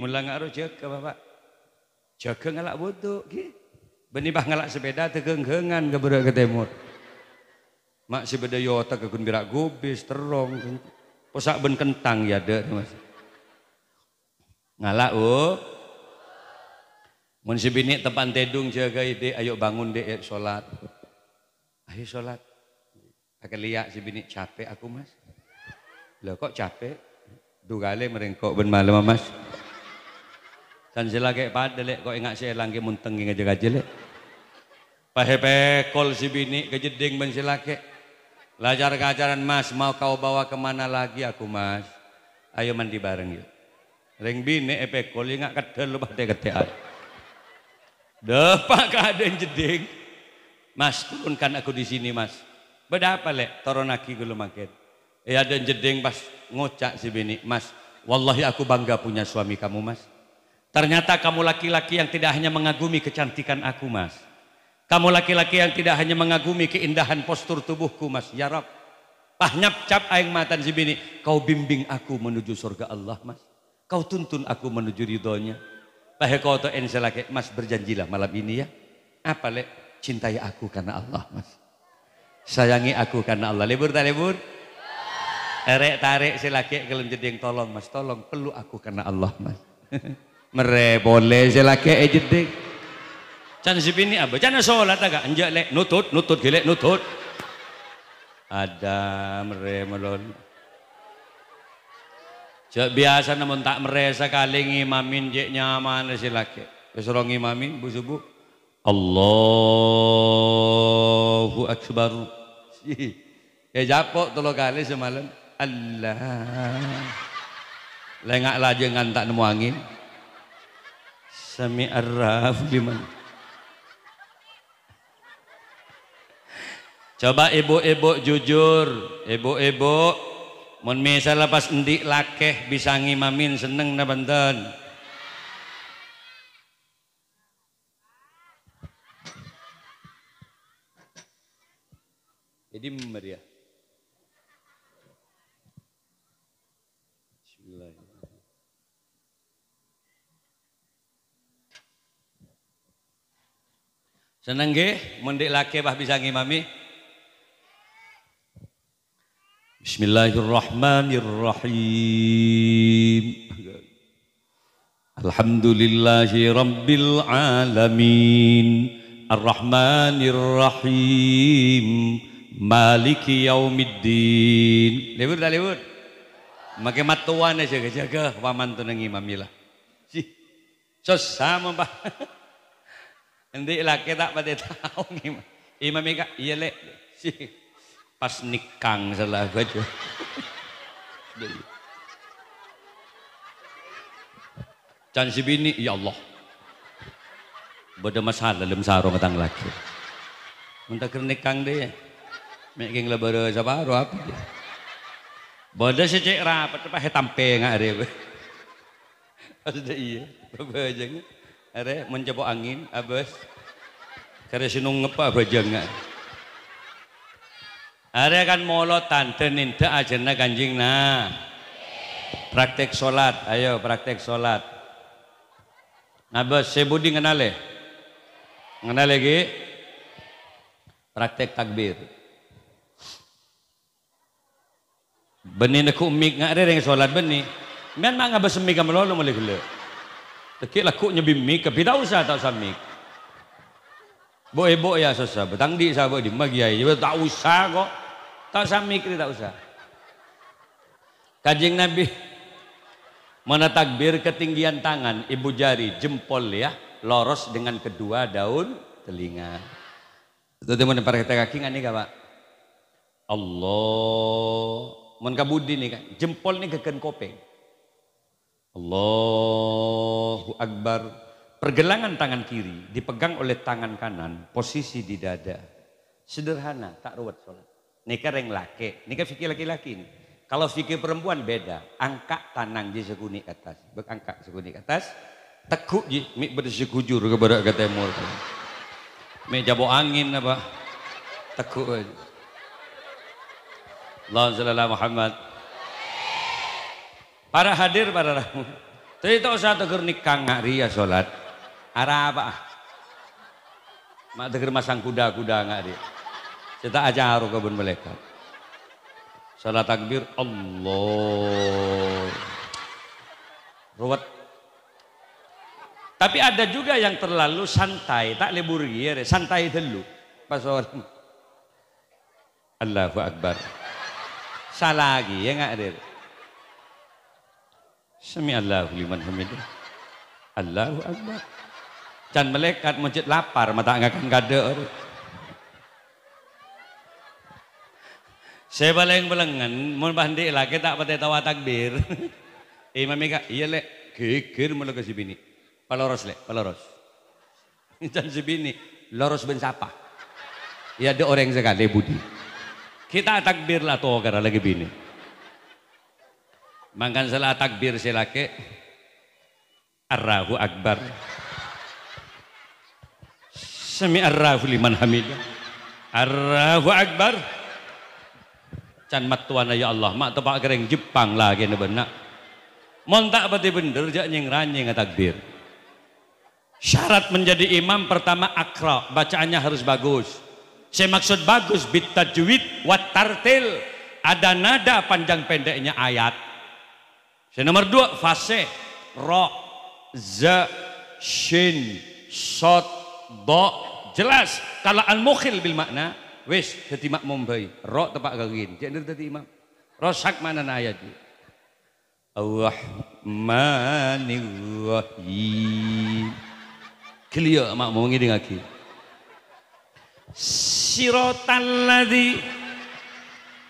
Mulai ngaruh jaga bapak. Jaga ngelak butuh. Benih bah ngelak sepeda tegeng-gengan ke berat ke temur. Mak sepeda yota tak kegun birak gubis terong. Pusak ben kentang ya dek mas. Ngalak oh. Mun sebini tepan tedung jaga ide ayo bangun dek ya, sholat. Ayo sholat. Akan lihat si bini capek aku mas. Loh kok capek? Duga le merengkok ben malam mas. Dan sila kayak pada lek kok ingat saya langgi munteng ingat jaga jelek. Pahepe kol si bini kejeding ben sila Lajar kajaran mas mau kau bawa kemana lagi aku mas. Ayo mandi bareng yuk. Ring bini epe eh, kol ingat kedel lupa pada ketean. Depak *laughs* keadaan jeding. Mas turunkan aku di sini mas. Beda apa lek toronaki gulu makin. Eh, ya dan jeding pas ngocak si bini, mas. Wallahi aku bangga punya suami kamu mas. Ternyata kamu laki-laki yang tidak hanya mengagumi kecantikan aku mas. Kamu laki-laki yang tidak hanya mengagumi keindahan postur tubuhku mas. Ya Rab. nyap cap aing matan si bini. Kau bimbing aku menuju surga Allah mas. Kau tuntun aku menuju ridhonya. Pahe kau to enselake mas berjanjilah malam ini ya. Apa lek? Cintai aku karena Allah mas. Sayangi aku karena Allah. Libur tak libur? Erek tarik si laki jadi yang tolong mas. Tolong perlu aku karena Allah mas. *laughs* Mere boleh si laki eh jeding. Can bini apa? Can sholat agak anjak lek nutut nutut gilek nutut. Ada mere melon. Cek biasa namun tak meresa kali ngimamin jek nyaman si laki. mamin ngimamin bu subuh Allahu Akbar. *laughs* Ya japok tolo kali semalam. Allah. Lengak lajengan tak nemu angin. Sami arraf liman. Coba ibu-ibu jujur, ibu-ibu mun misal lepas endik lakeh bisa ngimamin seneng na benten. Jadi meriah. Ya? Seneng nggih mendik laki bah bisa ngimami? Bismillahirrahmanirrahim. Alhamdulillahi rabbil alamin. Arrahmanirrahim. Maliki yaumiddin. Lewat dah lewat. maka matuan aja jaga waman tu nengi mamilah Si. Sos sama pak, *laughs* nanti ila kita pada tahu imam. Eh, imam ika iya Si. Pas nikang salah gua aja. *laughs* Can si bini, ya Allah. Bada masalah dalam sarong katang laki. Minta kernikang deh. Making lebar siapa roh apa? Bodoh sih cek rapat apa hetampe nggak ada. Ada iya, aja nggak? Ada mencoba angin, abas. Karena sinung ngepa nggak? Ada kan tante ninta aja na kanjing na. Praktek solat, ayo praktek sholat. Abas nah, sebudi ngenale, kenal lagi. Praktek takbir. Beni na kumik ada yang solat beni. Mian mga basami ka malolo mali gula. Taki laku nya bimik kapidaw tak usah samik. Boe eh, boe ya sosa betang di sa di magiai. Jadi tak usah kok. Tak samik ni tak usah. Kajing Nabi mana takbir ketinggian tangan ibu jari jempol ya loros dengan kedua daun telinga. Itu teman para kaki nggak nih kak pak? Allah Mun kabudi nih kan, jempol nih keken kopeng. Allahu Akbar. Pergelangan tangan kiri dipegang oleh tangan kanan, posisi di dada. Sederhana, tak ruwet sholat. nika reng laki, nika fikir laki-laki ini. Kalau fikir perempuan beda, angkat tanang di sekuni atas. Berangkat sekuni atas, tekuk je, mi bersekujur kepada ke timur Mi jabo angin apa, tekuk aja. Allahumma sholli ala Muhammad. Para hadir para ramu. Tadi tak usah tegur nikah ngak ria salat. Ara apa? Mak tegur masang kuda-kuda ngak ria. Cita aja haru kebun mereka. Salat takbir Allah. Ruwet. Tapi ada juga yang terlalu santai, tak lebur santai dulu. Pas orang Allahu Akbar salah lagi ya nggak Dir? Semi Allahu liman hamid. Allahu Akbar. Can melekat masjid lapar mata akan kada. Saya baleng belengan, mun bandi lagi tak pate tawa takbir. *laughs* Imam Mika, iya lek, geger mulu ke sibini. Paloros lek, paloros. *laughs* Can sibini, loros ben sapa. Ya ada orang sekali budi. Kita takbir lah tuh karena lagi bini. Mangkan salah takbir si laki. Arrahu akbar. Sami arrahu liman hamid. Arrahu akbar. Can tuana ya Allah. Mak tepak kering Jepang lah gini benak. Montak beti bener jak nying ranying takbir. Syarat menjadi imam pertama akra. Bacaannya harus bagus. Saya maksud bagus bitajwid wat tartil. Ada nada panjang pendeknya ayat. Saya nomor dua fase ro za shin shot do jelas kalau al mukhil bil makna wis dadi makmum bae ro tepak kagin jadi dadi imam rosak mana ayat iki mani rahmanir Rahim. mak makmum ngene lagi. Sirotan ladhi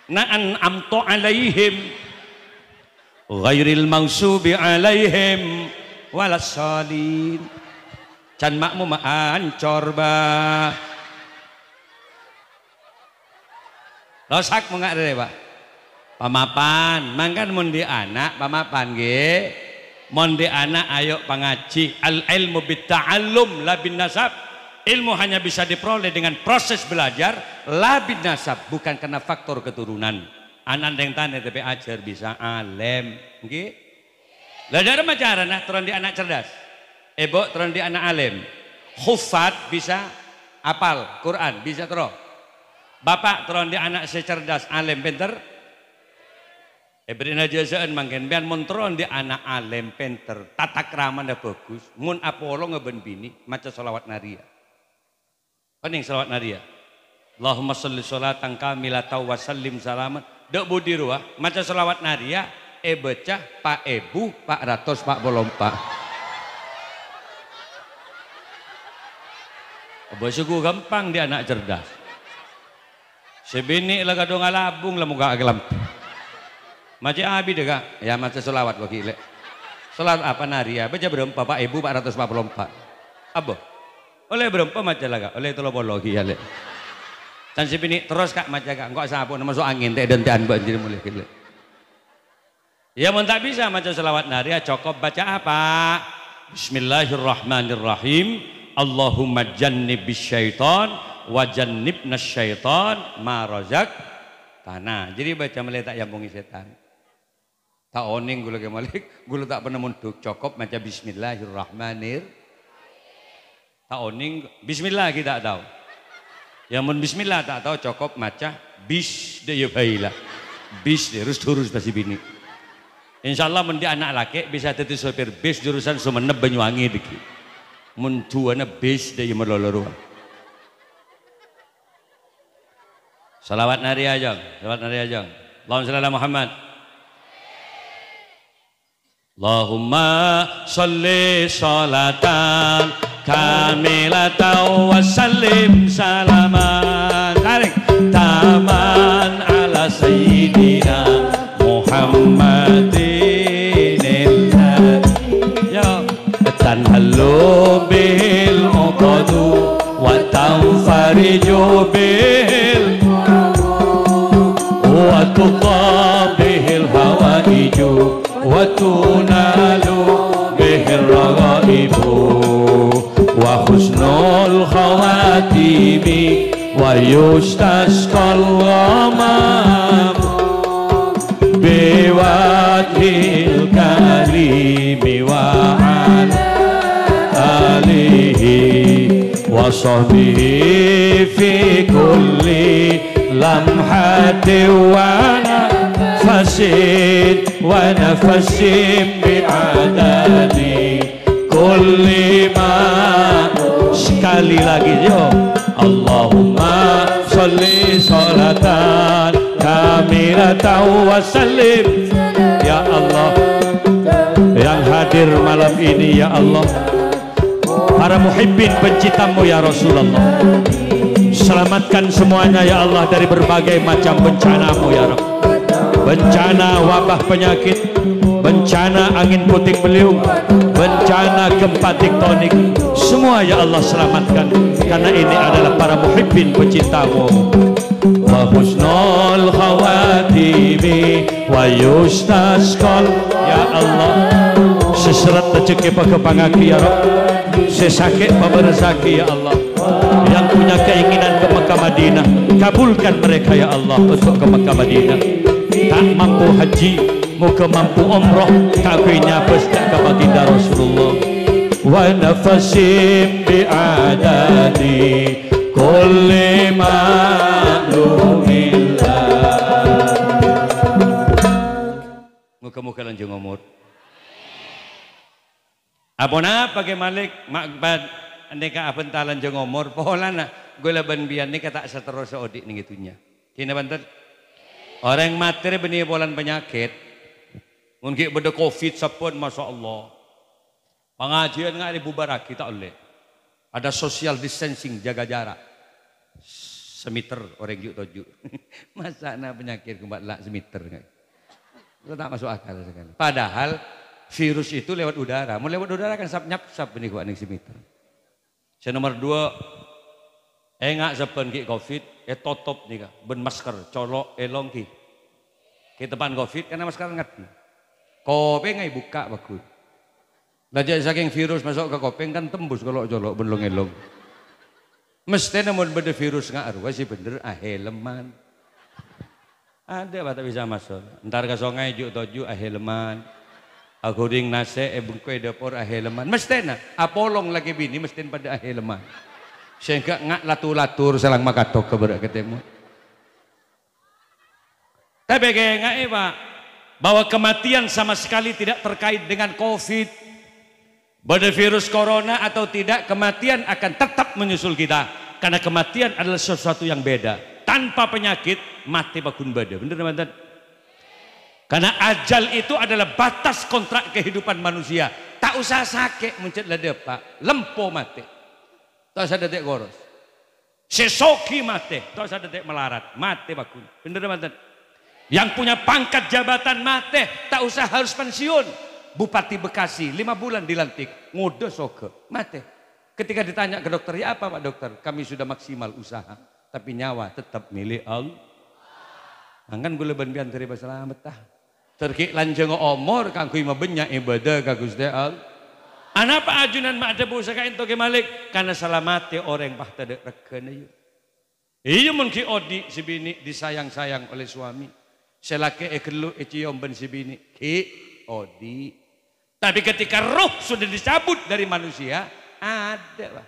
na'an amto alaihim ghairil mausubi alaihim walasalin can makmu ma'an corba Losak mau gak ada pak pamapan mangkan mundi anak pamapan ge mundi anak ayo pangaji al ilmu alum, labin nasab ilmu hanya bisa diperoleh dengan proses belajar labid nasab bukan karena faktor keturunan anak yang tanda tapi ajar bisa alem oke? belajar macam nah turun di anak cerdas ebo eh, turun di anak alem hufat bisa apal Quran bisa terus bapak turun di anak secerdas alem pinter Ebrina eh, aja mangken pian mun montron di anak alem pinter tata krama bagus mun apolo ngeben bini maca solawat naria ya. Pening salawat nadia. Allahumma salli salatan kamilata wa sallim salaman. Dek budi ruah, maca salawat nadia, e eh becah, pak ebu, pak ratus, pak bolompa. Bosuku gampang dia anak cerdas. Sebini lah kadung alabung lah muka agelam. Macam abi dega, ya macam selawat bagi ilek. Salat apa naria, baca berempat, pak ibu, pak ratus, pak pelompat. Abah. Oleh berempat majalah kak, oleh telo bologi ya le. Dan bini terus kak macam kak, enggak sabun nama so angin teh dentian banjir mulai kile. Ya mun tak bisa maca selawat nari ya cukup baca apa? Bismillahirrahmanirrahim. Allahumma jannib syaitan wa jannibna syaitan ma rozak tanah. Jadi baca mulai tak yambungi setan. Tak oning gula kemalik, gula tak pernah munduk cukup maca bismillahirrahmanirrahim taoning oh, bismillah kita tahu Ya mun bismillah tak tahu cukup maca bis de ya baila bis de terus terus pasti bini Insya Allah di anak laki bisa tetu sopir bis jurusan Sumeneb Banyuwangi diki. Mun tuana bis de ya melolor Salawat nari ajang, salawat nari ajang. Allahumma shalli ala Muhammad. Allahumma shalli salatan. كاملة وسلم سلاما كارك تاما على سيدنا محمد الله تنهل به العقد وتنفرج به وتقى به الهوائج وتنال به الرغائب وحسن الخواتيم ويشتشق الغمام بوجه الكريم وعلى آله وصحبه في كل لمحة ونفس ونفس بعدد كل ما sekali lagi yo Allahumma sholli sholatan kami wa sallim ya Allah yang hadir malam ini ya Allah para muhibbin pencitamu ya Rasulullah selamatkan semuanya ya Allah dari berbagai macam bencanamu ya Rabb bencana wabah penyakit bencana angin puting beliung bencana gempa tektonik semua ya Allah selamatkan karena ini adalah para muhibbin pecintamu wa husnul khawatibi wa yustaskol ya Allah seserat rezeki pakepangaki ya Rabb sesakit pemberzaki ya Allah yang punya keinginan ke Mekah Madinah kabulkan mereka ya Allah untuk ke Mekah Madinah tak mampu haji Moga mampu umroh Kagwe nyabes dak ka baginda Rasulullah Wa nafasim adadi Kulli ma Moga-moga lanjut umur Apona pakai malik makbad neka apentalan lanjut umur poholana gue laban bian nih kata seterusnya odik nih gitunya. Kini bantet. Orang materi benih bolan penyakit Mun ki benda Covid sepun Masya Allah. Pengajian nggak dibubarak kita oleh. Ada social distancing jaga jarak. Semiter orang juk toju. *laughs* Masa na penyakit kembali lah semiter. Itu tak masuk akal sekali. Padahal virus itu lewat udara. Mau lewat udara kan sap nyap sap ini kuat semiter. Saya nomor dua Engak eh sepen ki Covid, eh totop nih ben masker, colok elong eh ki. Ke depan Covid karena masker ngerti. Kopeng ay buka baku. Najak saking virus masuk ke kopeng kan tembus kalau jolok belum elong Mesti namun benda virus nggak arwa sih bener aheleman. Ah, Ada apa tak bisa masuk. Ntar ke sungai juk toju aheleman. Ah, Aku ring nase e eh, kue dapur aheleman. Ah, mesti na apolong lagi bini mesti pada aheleman. Sehingga nggak latur-latur selang makatok keberak ketemu. Tapi kayak nggak eh, pak bahwa kematian sama sekali tidak terkait dengan COVID, pada virus corona atau tidak, kematian akan tetap menyusul kita. Karena kematian adalah sesuatu yang beda. Tanpa penyakit, mati bakun badan. bener, teman teman Karena ajal itu adalah batas kontrak kehidupan manusia. Tak usah sakit, muncul dia pak. Lempo mati. Tak usah detik goros. Sesoki mati. Tak usah detik melarat. Mati bakun. teman teman yang punya pangkat jabatan mate tak usah harus pensiun. Bupati Bekasi lima bulan dilantik, ngode soke, mate. Ketika ditanya ke dokter, ya apa pak dokter? Kami sudah maksimal usaha, tapi nyawa tetap milik Allah. Angan nah, gue leban bian terima lama tah. Terkik lanjeng omor kangku ima benya ibadah kagus Anak Anapa ajunan ma'ada busaka ento malik karena salamate orang pah tadek rekene Iya mungkin odi sebini disayang-sayang oleh suami selake ekelu eh eciom eh ben sibini ki odi. Tapi ketika roh sudah dicabut dari manusia, ada lah.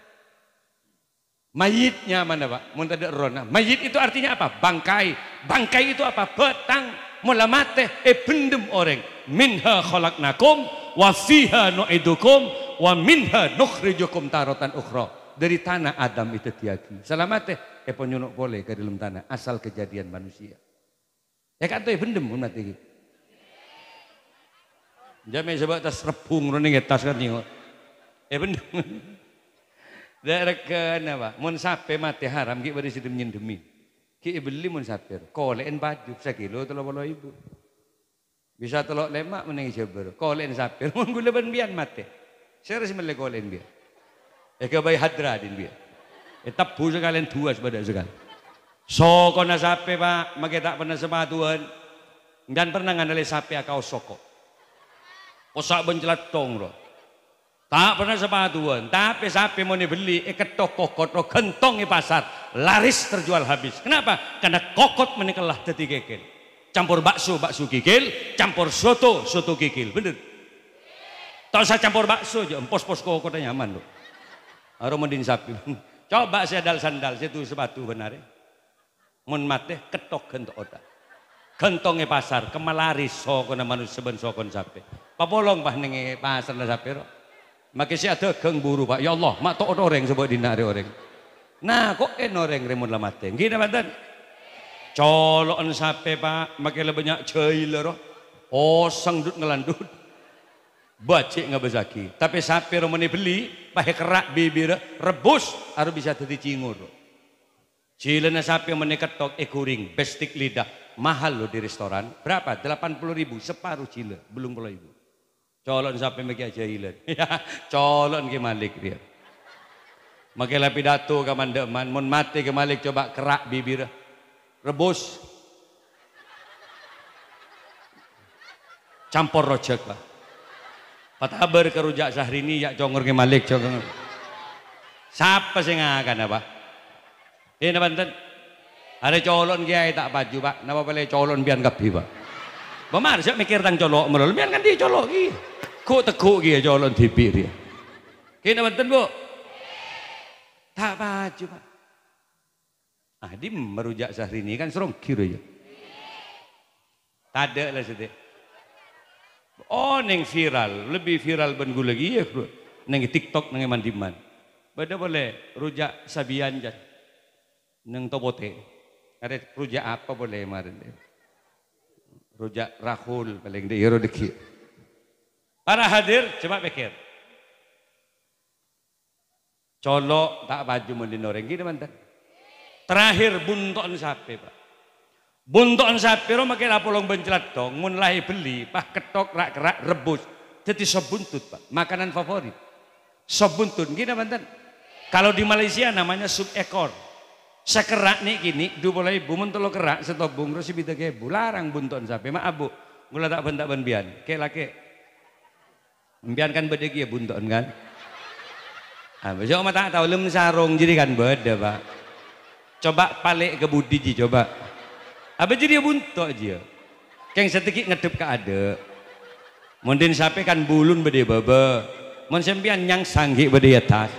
Mayitnya mana pak? Muntada rona. Mayit itu artinya apa? Bangkai. Bangkai itu apa? Betang. Mula mateh eh e pendem orang. Minha kholaknakum wasiha nu'idukum wa minha nukhrijukum tarotan ukhra dari tanah Adam itu tiaki. Selamat eh penyunuk boleh ke dalam tanah asal kejadian manusia. Ya tuh ya, bendem pun kan mati iki. sebab ya, tas rebung nih tas kan nih. Eh ya, bendem. Derek apa? Mun sape mati haram ki bari sidem nyendemi. Ki beli mun sape. kolen baju sekilo lo ibu. Bisa telok lemak menengi jabar. Kolen sape. *laughs* mun gula ben bian mati. Saya harus melek kolen biar. kau bayar hadra din biar. Eh tapu sekalian dua sebada sekali. Soko na sape pak, makita pa na sematuan. Dan pernah nganali sape akau soko. Osak bencelat tong roh. Tak pernah sepatuan, tapi sapi mau dibeli, eh ketok kokot, roh gentong di pasar, laris terjual habis. Kenapa? Karena kokot menikalah teti kekil. Campur bakso, bakso kikil, campur soto, soto kikil. Bener? Tahu saya campur bakso, aja, pos-pos kokotnya nyaman loh. Harus mendin sapi. *laughs* Coba saya dal sandal, saya tuh sepatu benar ya mun mateh ketok gentok oda gentongnya pasar kemalari sokon, na manusia ben sokon sapi papolong pah nengi pasar na sapi ro maki si ada geng buru pak ya Allah mak tok orang sebab dina ada orang nah kok en orang remun lah mateh gini badan colokan sapi pak lebih banyak jahil ro oseng dut ngelandut bacik nggak bezaki tapi sapi romani beli pakai kerak bibir rebus harus bisa jadi cingur Cilena sapi yang menekat tok ekuring, eh, bestik lidah. Mahal loh di restoran. Berapa? 80 ribu, separuh cile, belum puluh ribu. Colon sapi yang aja ilan. *laughs* Colon ke malik dia. lapi lapidato ke mandeman, mun mati ke malik coba kerak bibir. Rebus. Campur rojek pak. Pataber kerujak sahrini, ya congor ke malik congor. Siapa sih ngakan apa? Eh eh, banten. Ada colon kiai tak baju pak. Napa boleh colon biar kebi pak. Bemar, siap mikir tentang colok merol. Biar kan dia colok ya ya? ki. Ku teguk ki colon dipir dia. Ini banten bu. Tak baju pak. Ah di merujak sehari ini kan serong kiri ya. Tade lah sedih. Oh neng viral, lebih viral ben lagi ya bro. Neng TikTok neng mandiman. Bada boleh rujak sabian jadi neng tobote ada rujak apa boleh marin rujak rahul paling di iro deki para hadir coba pikir colok tak baju mendino renggi teman teman terakhir bunton sapi pak bunton sapi ro makin lapolong bencelat dong mulai beli pak ketok rak kerak rebus jadi sebuntut pak makanan favorit sebuntut gini teman kalau di Malaysia namanya sub ekor sekerak nih gini, du boleh bumun telo kerak setop bung terus bida ke bularang bunton sampai ma abu, gula tak bentak benbian, ke laki, benbian kan beda ya bunton kan, ah besok mata tahu lem sarung jadi kan beda pak, coba palek ke budi ji coba, apa jadi buntok aja, ya? keng sedikit ngedep ke ada, mondin sampai kan bulun beda bebe, mon sembian nyang sanggih beda ya tas,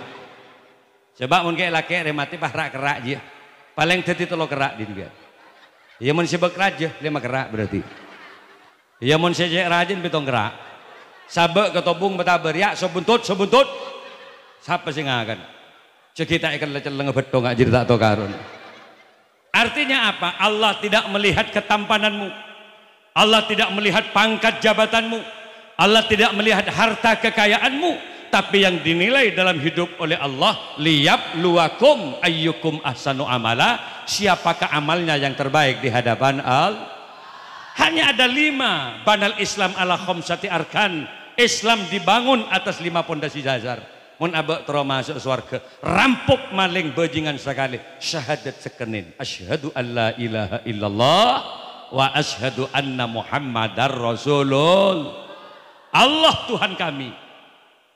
Sebab mungkin laki remati pahrak kerak je paling dadi telo kerak di dia Ia ya mon sebek raja lima kerak berarti Ia ya mon sejek rajin betul kerak sabek ketobung beta beriak ya, sebuntut sebuntut siapa sih ngakan cekita ikan lecel lengebet dong gak tak to karun artinya apa Allah tidak melihat ketampananmu Allah tidak melihat pangkat jabatanmu Allah tidak melihat harta kekayaanmu tapi yang dinilai dalam hidup oleh Allah liyab luwakum ayyukum ahsanu amala siapakah amalnya yang terbaik di hadapan Allah hanya ada lima banal Islam ala khomsati arkan Islam dibangun atas lima pondasi dasar mun abak trauma masuk swarga rampok maling bajingan sekali syahadat sekenin asyhadu alla ilaha illallah wa asyhadu anna muhammadar rasulul Allah Tuhan kami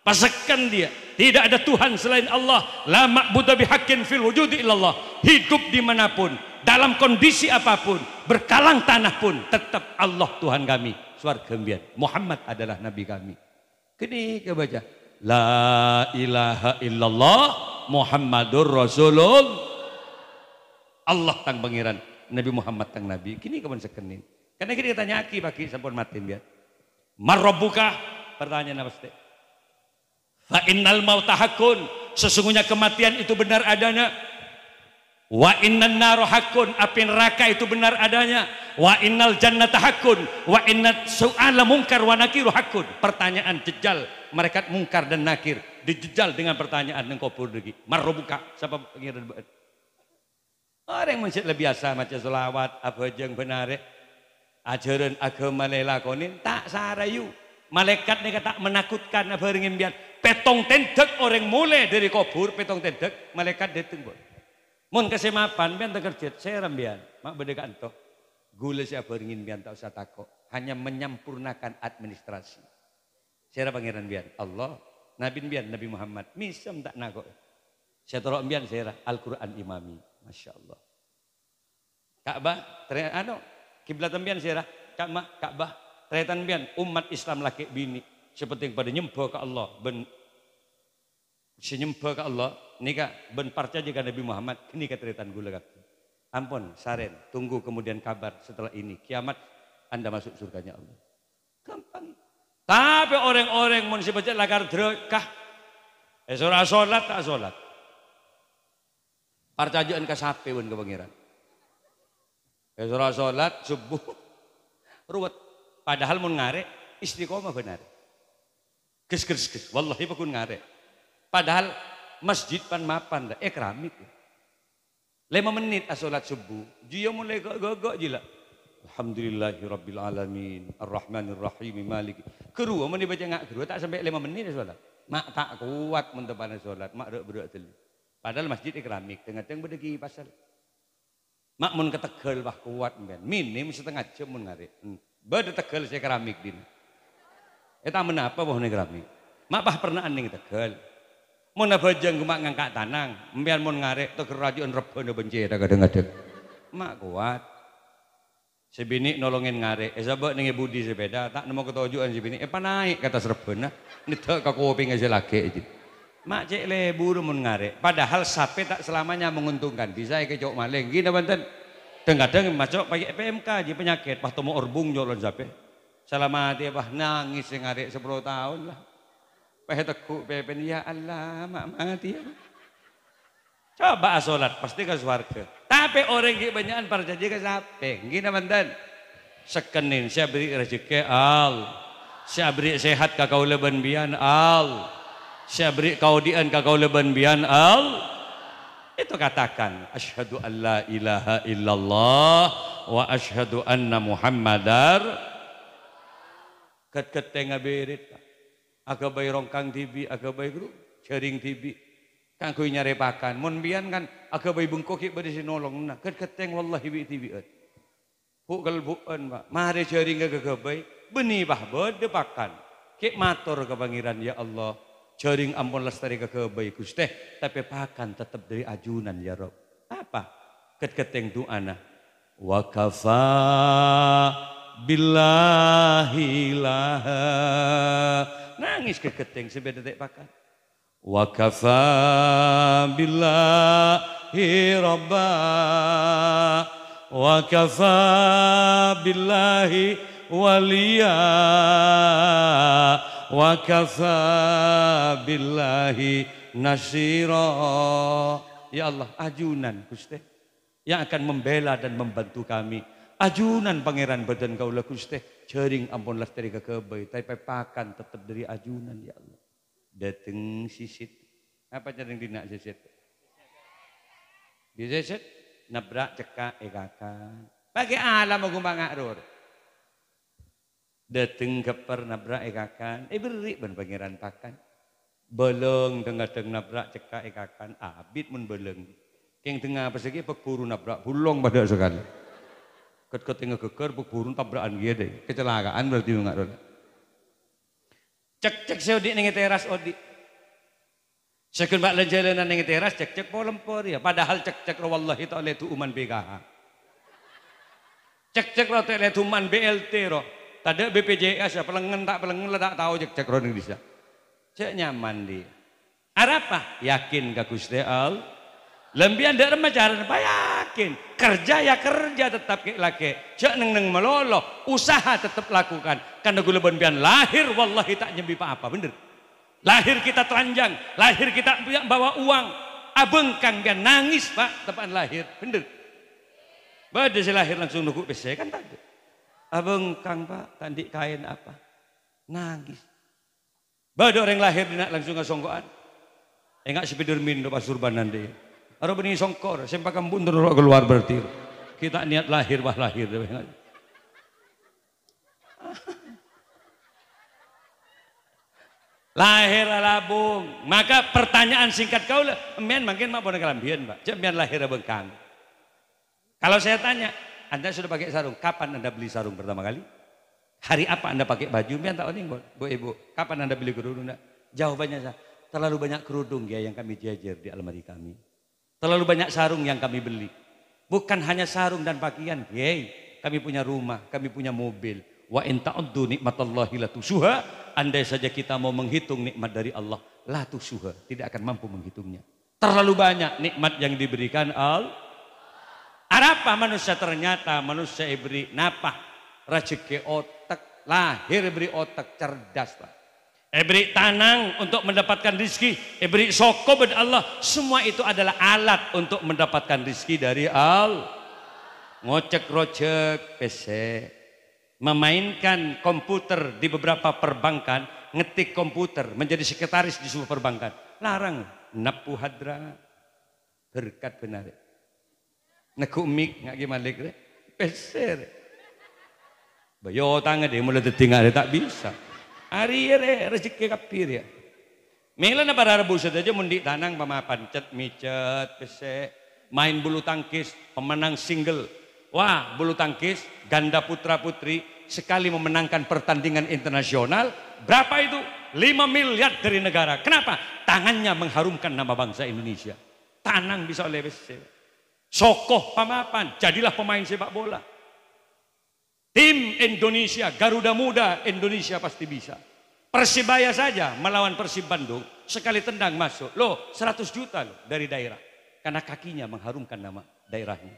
Pasakkan dia. Tidak ada Tuhan selain Allah. La ma'budu bihaqqin fil wujudi illallah. Hidup dimanapun, dalam kondisi apapun, berkalang tanah pun, tetap Allah Tuhan kami. Suar gembira. Muhammad adalah Nabi kami. Kini baca La ilaha illallah Muhammadur Rasulullah. Allah tang pangeran. Nabi Muhammad tang Nabi. Kini kau kapan sekenin. Karena kini kita nyaki aki bagi sampun mati biar. Ya. Marrobuka pertanyaan apa sih? Fa innal mauta Sesungguhnya kematian itu benar adanya. Wa innan naru hakun. Api neraka itu benar adanya. Wa innal jannata hakun. Wa innat su'ala mungkar wa nakiru hakun. Pertanyaan jejal. Mereka mungkar dan nakir. Dijejal dengan pertanyaan. Engkau purdugi. Marro buka. Siapa pengiran Orang masjid lebih biasa macam selawat. Apa yang benar. Eh. Ajaran agama lelakonin. Tak sarayu. Malaikat ni tak menakutkan apa ingin biar petong tendek orang mulai dari kubur petong tendek malaikat dateng bu kasih kesemapan biar terkerja saya rambian mak beda toh. gula siapa ingin biar tak usah takut hanya menyempurnakan administrasi saya pangeran biar Allah Nabi biar Nabi Muhammad misal tak nakok saya terok biar saya Al-Quran imami Masya Allah Ka'bah ternyata ano kiblat biar saya Ka'bah Ka'bah ternyata biar umat Islam laki bini sepenting pada nyembah ke Allah ben senyembah ke Allah kak ben parca kan Nabi Muhammad ini keteritan gula ampun saren tunggu kemudian kabar setelah ini kiamat anda masuk surganya Allah gampang tapi orang-orang mun sebaca lakar kah eh surah sholat tak sholat parcajuan ke sapi pun ke pangeran eh subuh ruwet padahal mun ngarek istiqomah benar Ges ges ges. Wallahi pekun ngarek. Padahal masjid pan mapan dah eh, keramik. Ya. Lima menit asolat ah subuh. Dia mulai gogok jila. Alhamdulillahi rabbil alamin arrahmanir rahim maliki. Keru mun dibaca ngak keru tak sampai lima menit asolat. Mak tak kuat mun tepana salat, mak rek berak telu. Padahal masjid keramik, tengah-tengah berdegi pasal. Mak mun ketegel bah kuat men. Minim setengah jam mun ngarek. Hmm. Bade tegel saya keramik dina. Eta ya menapa wah ning rami. Mak pah pernah ning Tegal. Mun gue mak ngangkat tanang, mbiyen mun ngarek teger rajun rebono benci ada kadang ada? Mak kuat. Sebini nolongin ngarek, eh buat ning budi sepeda, tak nemu ketujuan sebini, eh panaik kata serbena, nito ke kopi ngasih lagi itu. Mak cek le mun ngarek, padahal sapi tak selamanya menguntungkan, bisa ya kecok maling, gini banten. tengah-tengah pakai PMK aja penyakit, pas temu orbung jualan sapi. Selama dia bah nangis yang adik 10 tahun lah. Pakai tekuk pepen, ya Allah, mak mati ya. Coba asolat pasti ke suarga. Tapi orang yang banyakan percaya ke siapa? Gini mantan. Sekenin, saya beri rezeki al. Saya beri sehat ke kau leban bian al. Saya beri kaudian ke kau leban bian al. Itu katakan, asyhadu an ilaha illallah wa asyhadu anna muhammadar Ket kat tenga berit aga bay rongkang tibi aga bay gru cering tibi kang kui nyare pakan mun bian kan aga bay bengkok iba di sinolong Nah, ket kat teng wallahi bi tibi et Pukal gal buen ba mare cering aga gabay beni bah bede pakan Kek matur ke pangeran ya Allah cering ampun lestari ke gabay teh, tapi pakan tetap dari ajunan ya Rob apa ket keteng doana wa kafa billahi nangis keketing sebentar detik pakan wa kafa billahi rabba wa kafa billahi waliya wa kafa billahi nasira ya Allah ajunan Gusti yang akan membela dan membantu kami ajunan pangeran badan kaula Gusti jaring ampun lah dari kekebay tapi pakan tetap dari ajunan ya Allah dateng sisit apa jaring dina sisit di sisit nabrak cekak EKK bagi alam aku mangakrur dateng keper nabrak ekakan eh beri ben pangeran pakan beleng tengah-tengah nabrak cekak ekakan abit mun beleng yang tengah segi pekuru nabrak bulong pada sekali Ket-ket ngegeger berburu burung tabrakan dia gitu deh. Kecelakaan berarti enggak ada Cek-cek si Odi nengi teras Odi. Sekun bak lenjelenan nengi teras cek-cek polem ya. Padahal cek-cek roh Allah ta'ala itu uman BKH. Cek-cek roh ta'ala itu uman BLT roh Tadi BPJS ya pelengen tak pelengen tak tahu cek-cek roh ini bisa Cek nyaman dia. Arapah Yakin gak Gusti Allah? Lembian dari macaran yakin kerja ya kerja tetap kek laki cek neng neng melolo usaha tetap lakukan karena gue lembian lahir wallahi tak nyembi apa apa bener lahir kita telanjang lahir kita bawa uang abeng kangga nangis pak tepan lahir bener Bade si lahir langsung nunggu besi kan tadi abeng kang pak tadi kain apa nangis Bade orang lahir nak langsung ngasongkoan enggak sepidur pas pasurban nanti Arabani songkor, sempakan bundur roh keluar bertir. Kita niat lahir bah lahir. lahir labung. Maka pertanyaan singkat kau, mian mungkin mak boleh kelambian Pak. Cek mian lahir bengkang. Kalau saya tanya, Anda sudah pakai sarung, kapan Anda beli sarung pertama kali? Hari apa Anda pakai baju? Mian tak nih, Bu Ibu. Kapan Anda beli kerudung? Jawabannya saya, terlalu banyak kerudung ya yang kami jajar di almari kami. Terlalu banyak sarung yang kami beli. Bukan hanya sarung dan pakaian. Yey, kami punya rumah, kami punya mobil. Wa in ta'uddu nikmatallahi latusuha. Andai saja kita mau menghitung nikmat dari Allah, latusuha. tidak akan mampu menghitungnya. Terlalu banyak nikmat yang diberikan al Arapah manusia ternyata manusia diberi napah, rezeki otak, lahir beri otak cerdas lah. Ibrik tanang untuk mendapatkan rizki. Ibrik soko ben Allah. Semua itu adalah alat untuk mendapatkan rizki dari Allah. Ngocek rocek, PC. Memainkan komputer di beberapa perbankan. Ngetik komputer. Menjadi sekretaris di sebuah perbankan. Larang. Napu hadra. Berkat benar. Nekuk mik. Nggak gimana. PC. Bayo tangan deh mulai detik tak bisa. Ariere rezeki kapir ya. Melana para Rabu saja mundi tanang mama pancet, micet, pese, main bulu tangkis, pemenang single. Wah, bulu tangkis, ganda putra putri, sekali memenangkan pertandingan internasional, berapa itu? 5 miliar dari negara. Kenapa? Tangannya mengharumkan nama bangsa Indonesia. Tanang bisa oleh besi. Sokoh pamapan, jadilah pemain sepak bola. Tim Indonesia, Garuda Muda Indonesia pasti bisa. Persibaya saja melawan Persib Bandung, sekali tendang masuk. Loh, 100 juta loh dari daerah. Karena kakinya mengharumkan nama daerahnya.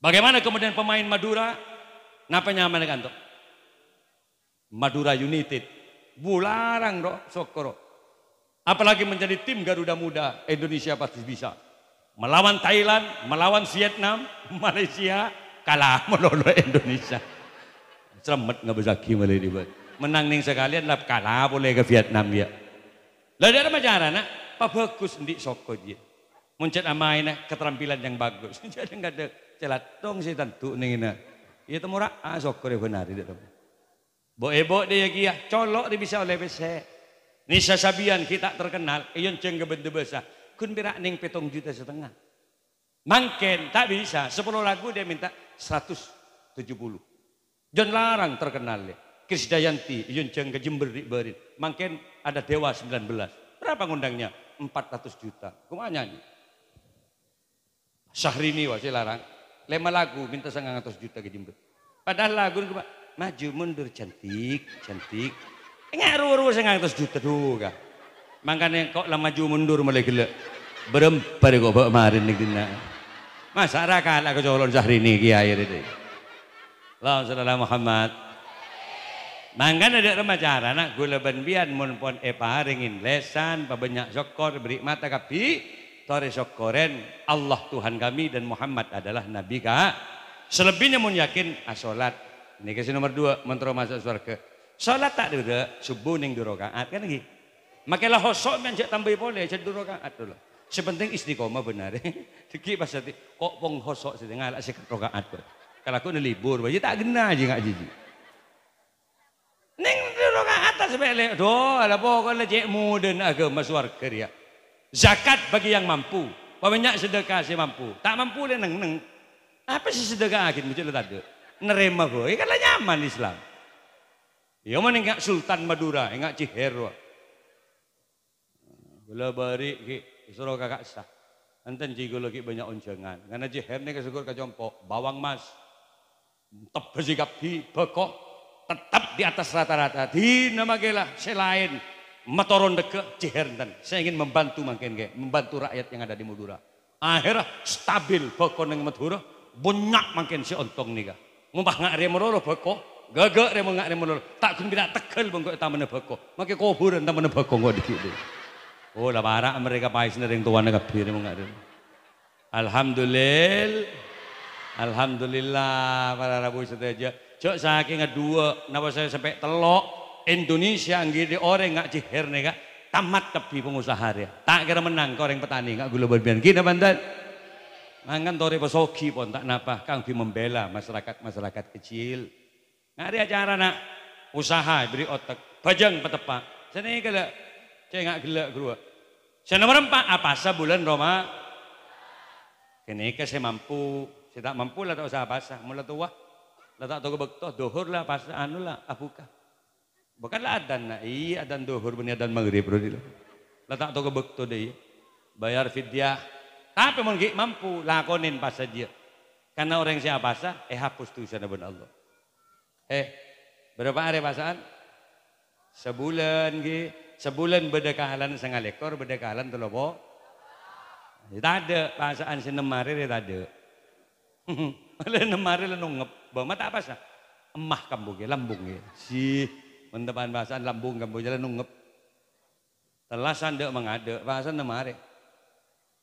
Bagaimana kemudian pemain Madura? Napanya dengan tuh? Madura United. Bularang dok, sokoro. Apalagi menjadi tim Garuda Muda, Indonesia pasti bisa. Melawan Thailand, melawan Vietnam, *laughs* Malaysia, Kalah *laughs* melulu Indonesia selamat nggak bisa gimana ini buat menang nih sekalian lah kalah boleh ke Vietnam ya Lalu ada macam nak apa bagus di soko dia muncul ini keterampilan yang bagus *laughs* jadi nggak ada celat dong sih tentu nih Iya itu murah ah soko dia benar itu bo ebo dia kia ya. colok dia bisa oleh bese Nisa Sabian kita terkenal iyon ceng kebentuk besar kun birak ning petong juta setengah mangken tak bisa sepuluh lagu dia minta 170. John Larang terkenal ya. Dayanti, Yun Cengke Jember Berit. Mungkin ada Dewa 19. Berapa ngundangnya? 400 juta. Kumanya nih. Syahrini wasi larang. Lema lagu minta 100 juta ke Jember. Padahal lagu ini maju mundur cantik, cantik. Enggak ruwet-ruwet juta juga. Makanya kok lama maju mundur mulai gelap. Berempat kok kemarin nih aku ra kalah kecolon ini kiai itu. Allahumma shalli Muhammad. Mangga ada remaja anak gula benbian mun pon ringin lesan pabanyak syukur beri mata kapi tore sokoren Allah Tuhan kami dan Muhammad adalah nabi ka. Selebihnya mun yakin asolat. Ah, ini kasih nomor dua mentro masuk surga. solat tak ada subuh neng dua rakaat kan lagi. makelah hosok men cek tambah boleh cek dua rakaat Sepenting istiqomah benar. *laughs* Diki pas hati, kok wong khosok sih ngalak sih Kalau aku ini libur, wajib ya tak gena aja nggak jiji. Neng rokaat tak sebele, doh, lah pokoknya cek muden agama suarga ya. Zakat bagi yang mampu, banyak sedekah si mampu. Tak mampu dia neng neng. Apa sih sedekah akhir muncul tadi? Nerima gue, ya kan nyaman Islam. Ya mana enggak Sultan Madura, enggak Cihero. bela barik ki suruh kakak sah. Enten jigo lagi banyak onjangan. Karena jiher nih kesukur kacompo. Bawang mas. Tetap bersikap di bekok. Tetap di atas rata-rata. Di nama gila, Selain metoron deke jiher enten. Saya ingin membantu makin ke. Membantu rakyat yang ada di Madura. Akhirnya stabil bekok neng Madura. banyak makin si ontong nih kak. Mumpah ngak remororo bekok gagak remo ngak remo tak kun bina tekel bengkok tamene beko makai koburan tamene beko ngok dikit Oh, lah barak mereka pais nering tuan kabir mung Alhamdulillah. Alhamdulillah para rabu seteja. Cok saking dua, napa saya sampai telok Indonesia nggih orang nggak cihir nih kak tamat tepi pengusaha ya. Tak kira menang kau orang petani nggak gula berbian kita bandar Mangan tori pesoki pon tak napa kang fi membela masyarakat masyarakat kecil. Ngari acara nak usaha beri otak bajang petepak. seni kalau Kayak nggak gelak gua. Saya nomor empat, apa ah, sah bulan Roma? Kini ke saya mampu, saya tak mampu lah tak usah apa sah. Mula tua, lah tak tahu kebetul dohur lah pas anu lah, apuka. Ah, Bukanlah adan lah, iya adan dohur benih adan maghrib bro dulu, Lah tak tahu kebetul deh, iya. bayar fidyah. Tapi mungkin mampu lakonin pas dia, Karena orang yang apa sah, eh hapus tuh sana benar Allah. Eh, berapa hari pasangan? Sebulan gitu sebulan beda kehalan setengah lekor, beda kahalan boh ya, tidak ada pasaan si nemari ya tidak ada. Oleh *laughs* nemari lah nungep, bawa mata apa sah. Emah kamu ke lambung ke. Si mendepan bahasa lambung kamu jalan nungep. Telasan dek mengade, bahasa nemari.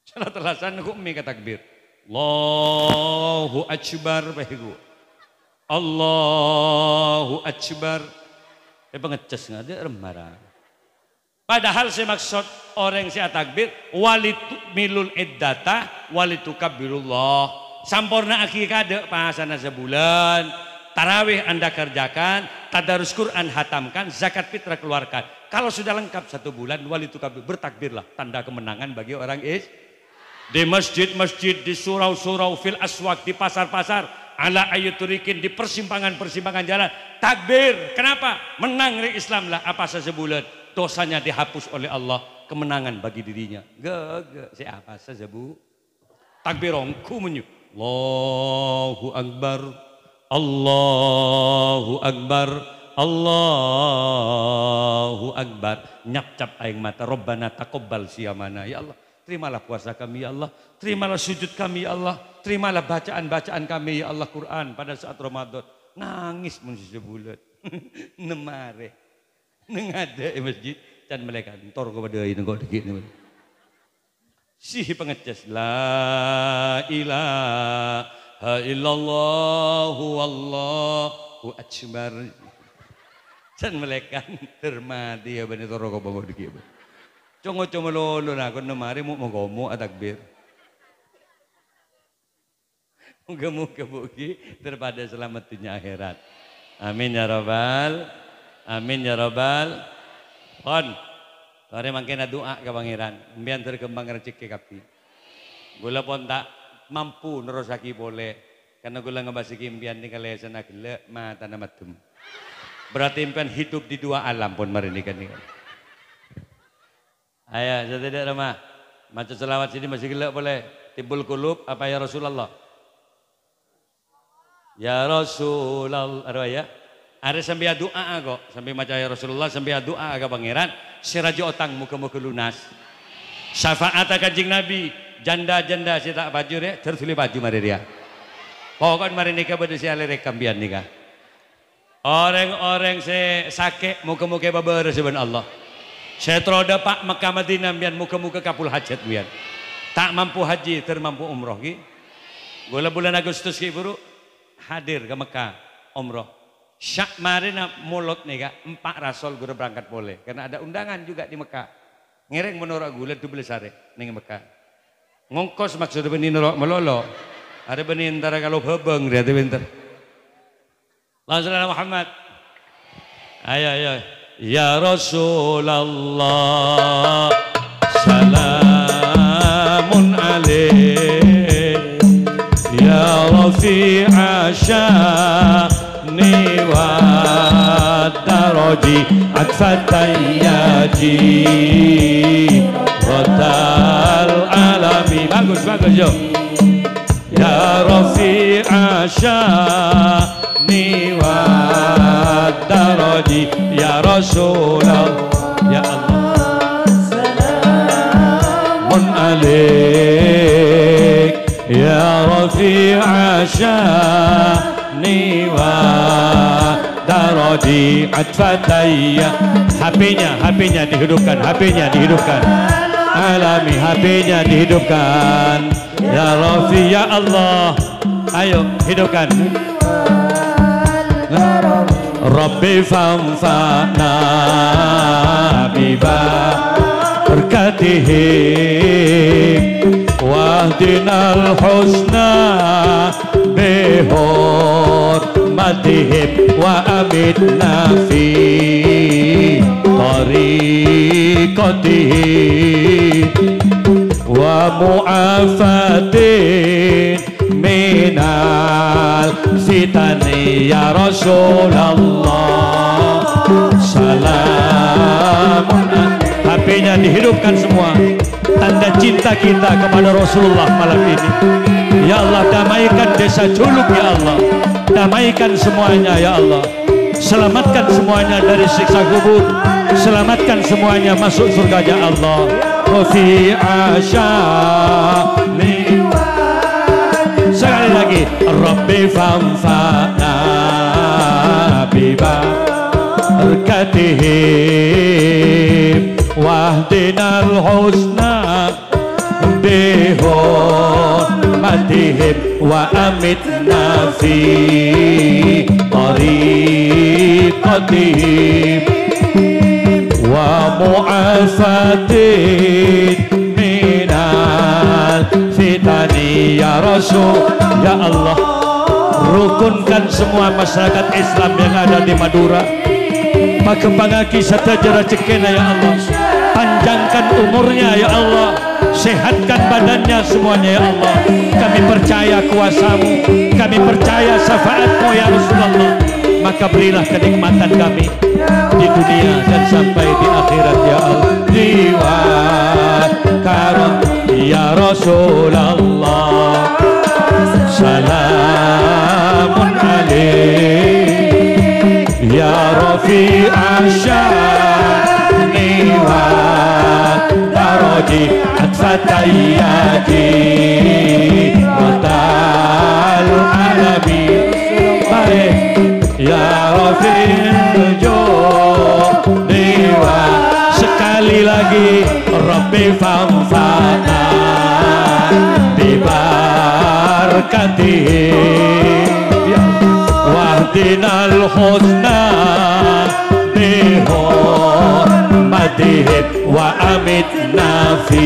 Salah telasan aku mi kebir Allahu akbar bahiku. Allahu akbar. Eh pengecas ngade remara. Padahal saya maksud orang yang saya takbir wali milul iddata walitukabbirullah. Sampurna akikade pahasana sebulan. Tarawih Anda kerjakan, tadarus Quran hatamkan, zakat fitrah keluarkan. Kalau sudah lengkap satu bulan, wali walitukabbir bertakbirlah tanda kemenangan bagi orang is di masjid-masjid, di surau-surau, fil aswak, di pasar-pasar, ala ayuturikin, di persimpangan-persimpangan jalan, takbir. Kenapa? Menang Islam lah apa sebulan dosanya dihapus oleh Allah, kemenangan bagi dirinya. Gege, siapa saja bu? Takbirongku menyu. Allahu Akbar, Allahu Akbar, Allahu Akbar. Nyap-cap aing mata, Robbana takobbal siamana. Ya Allah, terimalah puasa kami ya Allah, terimalah sujud kami ya Allah, terimalah bacaan-bacaan kami ya Allah Quran pada saat Ramadan. Nangis mun bulat. *laughs* Nemare. Neng ada di eh, masjid dan mereka kantor kepada ini kok dikit nih. si pengecas la ilaha illallah wallahu akbar dan mereka mati ya bani toro kok bawa dikit congo congo lo nak kena mari mau ngomo atakbir Moga-moga bukti terpada selamat akhirat. Amin ya rabbal Amin ya rabbal kon. mungkin mangkena doa ke pangeran, mbiyen terkembang rezeki kapi. Gula pon tak mampu nerusaki boleh karena gula ngebasiki kimbian tinggal sana gila mata nama tum. Berarti impian hidup di dua alam pun merinikan tinggal. Ayo, saya tidak ramah. Maca selawat sini masih gelap boleh. Timbul kulub apa ya Rasulullah? Ya Rasulullah, ada ya? Ada sampai doa kok, sampai maca ya Rasulullah, sampai doa agak pangeran, sirajo otang muka-muka lunas. Syafaat jing Nabi, janda-janda si tak baju ya, terus lihat baju mari dia. Pokoknya mari nikah berdua si alirek kambian nikah. Orang-orang se sakit muka-muka babar sebenarnya Allah. Saya teroda pak Mekah Madinah bian muka-muka kapul hajat bian. Tak mampu haji, termampu umroh ki. Gula bulan Agustus ki buruk hadir ke Mekah umroh. Syak marina mulut nih kak, empat rasul gue berangkat boleh. Karena ada undangan juga di Mekah. Ngereng menurut gue dua beli sare nih Mekah. Ngongkos maksudnya benih nolok melolo. Ada benih ntar kalau hebeng dia tuh bentar. Langsung Muhammad. Ayo ayo. Ya Rasulullah salamun alaik ya Rafi'ah syah راجي عطفت تياتي غطى العالمين مرقش مرقش يا رفيع شاني والدرجي يا رسول الله يا الله سلام عليك يا رفيع شاني والدرجي darodi atfataya HP-nya HP-nya dihidupkan HP-nya dihidupkan alami HP-nya dihidupkan ya Rafi ya Allah ayo hidupkan Rabbi famfa'na bibah berkatihim wahdinal husna bihur بعدهم وأمنا في طريقته ومعافاة من الفتن يا رسول الله سلام hp nya dihidupkan semua tanda cinta kita kepada Rasulullah malam ini Ya Allah damaikan desa culuk ya Allah damaikan semuanya ya Allah selamatkan semuanya dari siksa kubur selamatkan semuanya masuk surga Ya Allah Rafi sekali lagi Rabbi fanfa'na biba berkatihim wahdinal husna bihurmatihim wa amitna fi tariqatihim wa mu'afatin minal fitani ya rasul ya Allah rukunkan semua masyarakat Islam yang ada di Madura Pak Kembang Aki Satajara Cekena ya Allah panjangkan umurnya ya Allah sehatkan badannya semuanya ya Allah kami percaya kuasamu kami percaya syafaatmu ya Rasulullah maka berilah kenikmatan kami di dunia dan sampai di akhirat ya Allah jiwa karam ya Rasulullah salamun ya Rafi народі, Аксатаїаті, Наталу alami Баре, Ya Rafil Jo Dewa Sekali lagi Rabbi Famfana Dibarkati Wahdinal Husna Bihor عهدهم وأمتنا في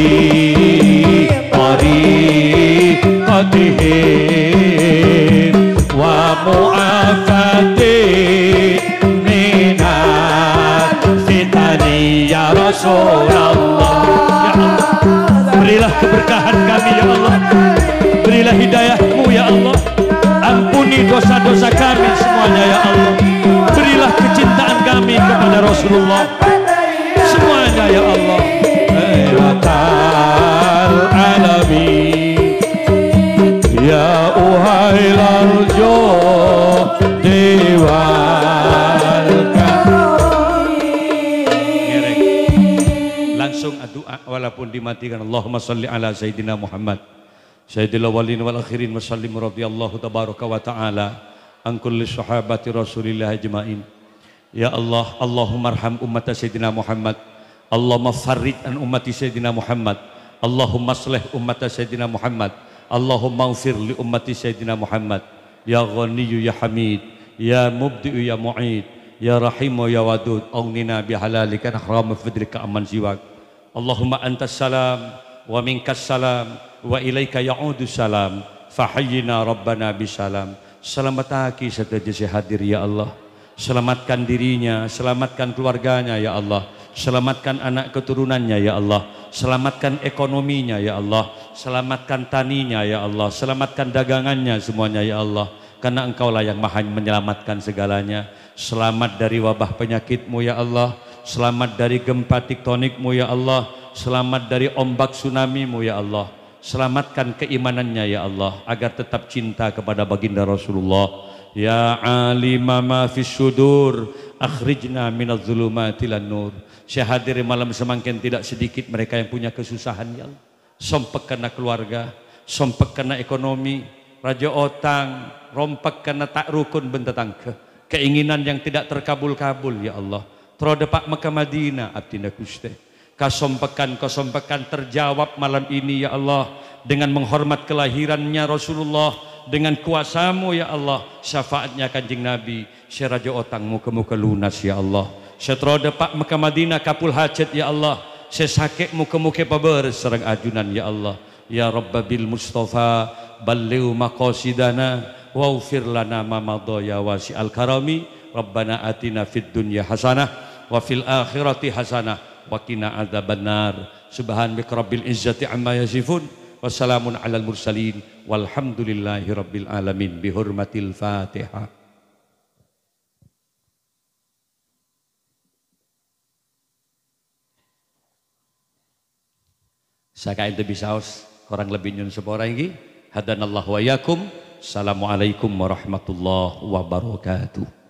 طريقتهم ومعافاتهم من الفتن يا رسول الله يا berilah keberkahan kami ya Allah berilah hidayahmu ya Allah ampuni dosa-dosa kami semuanya ya Allah berilah kecintaan kami kepada Rasulullah ya Allah Ilatal alamin Ya uhailal jodi wal Langsung doa walaupun dimatikan Allahumma salli ala Sayyidina Muhammad Sayyidil awalin wal akhirin wa sallim radiyallahu tabaraka wa ta'ala an sahabati rasulillah ajmain Ya Allah, Allahumma arham ummata Sayyidina Muhammad Allahumma farrij an ummati Sayyidina Muhammad Allahumma aslih ummata Sayyidina Muhammad Allahumma ufir li ummati Sayyidina Muhammad Ya ghaniyu ya hamid Ya mubdi'u ya mu'id Ya rahimu ya wadud Aunina bihalalika nahrama fidrika aman siwak Allahumma antas salam Wa minkas salam Wa ilaika ya'udu salam Fahayyina Rabbana bisalam Selamataki setiap hadir ya Allah Selamatkan dirinya Selamatkan keluarganya ya Allah selamatkan anak keturunannya ya Allah selamatkan ekonominya ya Allah selamatkan taninya ya Allah selamatkan dagangannya semuanya ya Allah karena engkau lah yang maha menyelamatkan segalanya selamat dari wabah penyakitmu ya Allah selamat dari gempa tektonikmu ya Allah selamat dari ombak tsunamimu ya Allah selamatkan keimanannya ya Allah agar tetap cinta kepada baginda Rasulullah ya alima ma sudur akhrijna minal zulumati lan nur saya hadir malam semangkin tidak sedikit mereka yang punya kesusahan ya Allah sompek kena keluarga sompek kena ekonomi raja otang rompek kena tak rukun bentetang ke keinginan yang tidak terkabul-kabul ya Allah tro depak Mekah Madinah abdina kuste kasompekan kasompekan terjawab malam ini ya Allah dengan menghormat kelahirannya Rasulullah dengan kuasamu ya Allah syafaatnya kanjing Nabi syaraja otangmu ke muka lunas ya Allah syatro pak Mekah Madinah kapul hajat ya Allah sesakit muka muka pabar serang ajunan ya Allah ya Rabbabil Mustafa balliu maqasidana wawfir lana ma madha ya wasi al karami Rabbana atina fid dunya hasanah wa fil akhirati hasanah wa qina adzabannar subhanak rabbil izzati amma yasifun wassalamun alal mursalin walhamdulillahi rabbil alamin bihurmatil fatihah Saka ente bisaos kurang lebih nyun sepora ini hadanallahu wa yakum assalamualaikum warahmatullahi wabarakatuh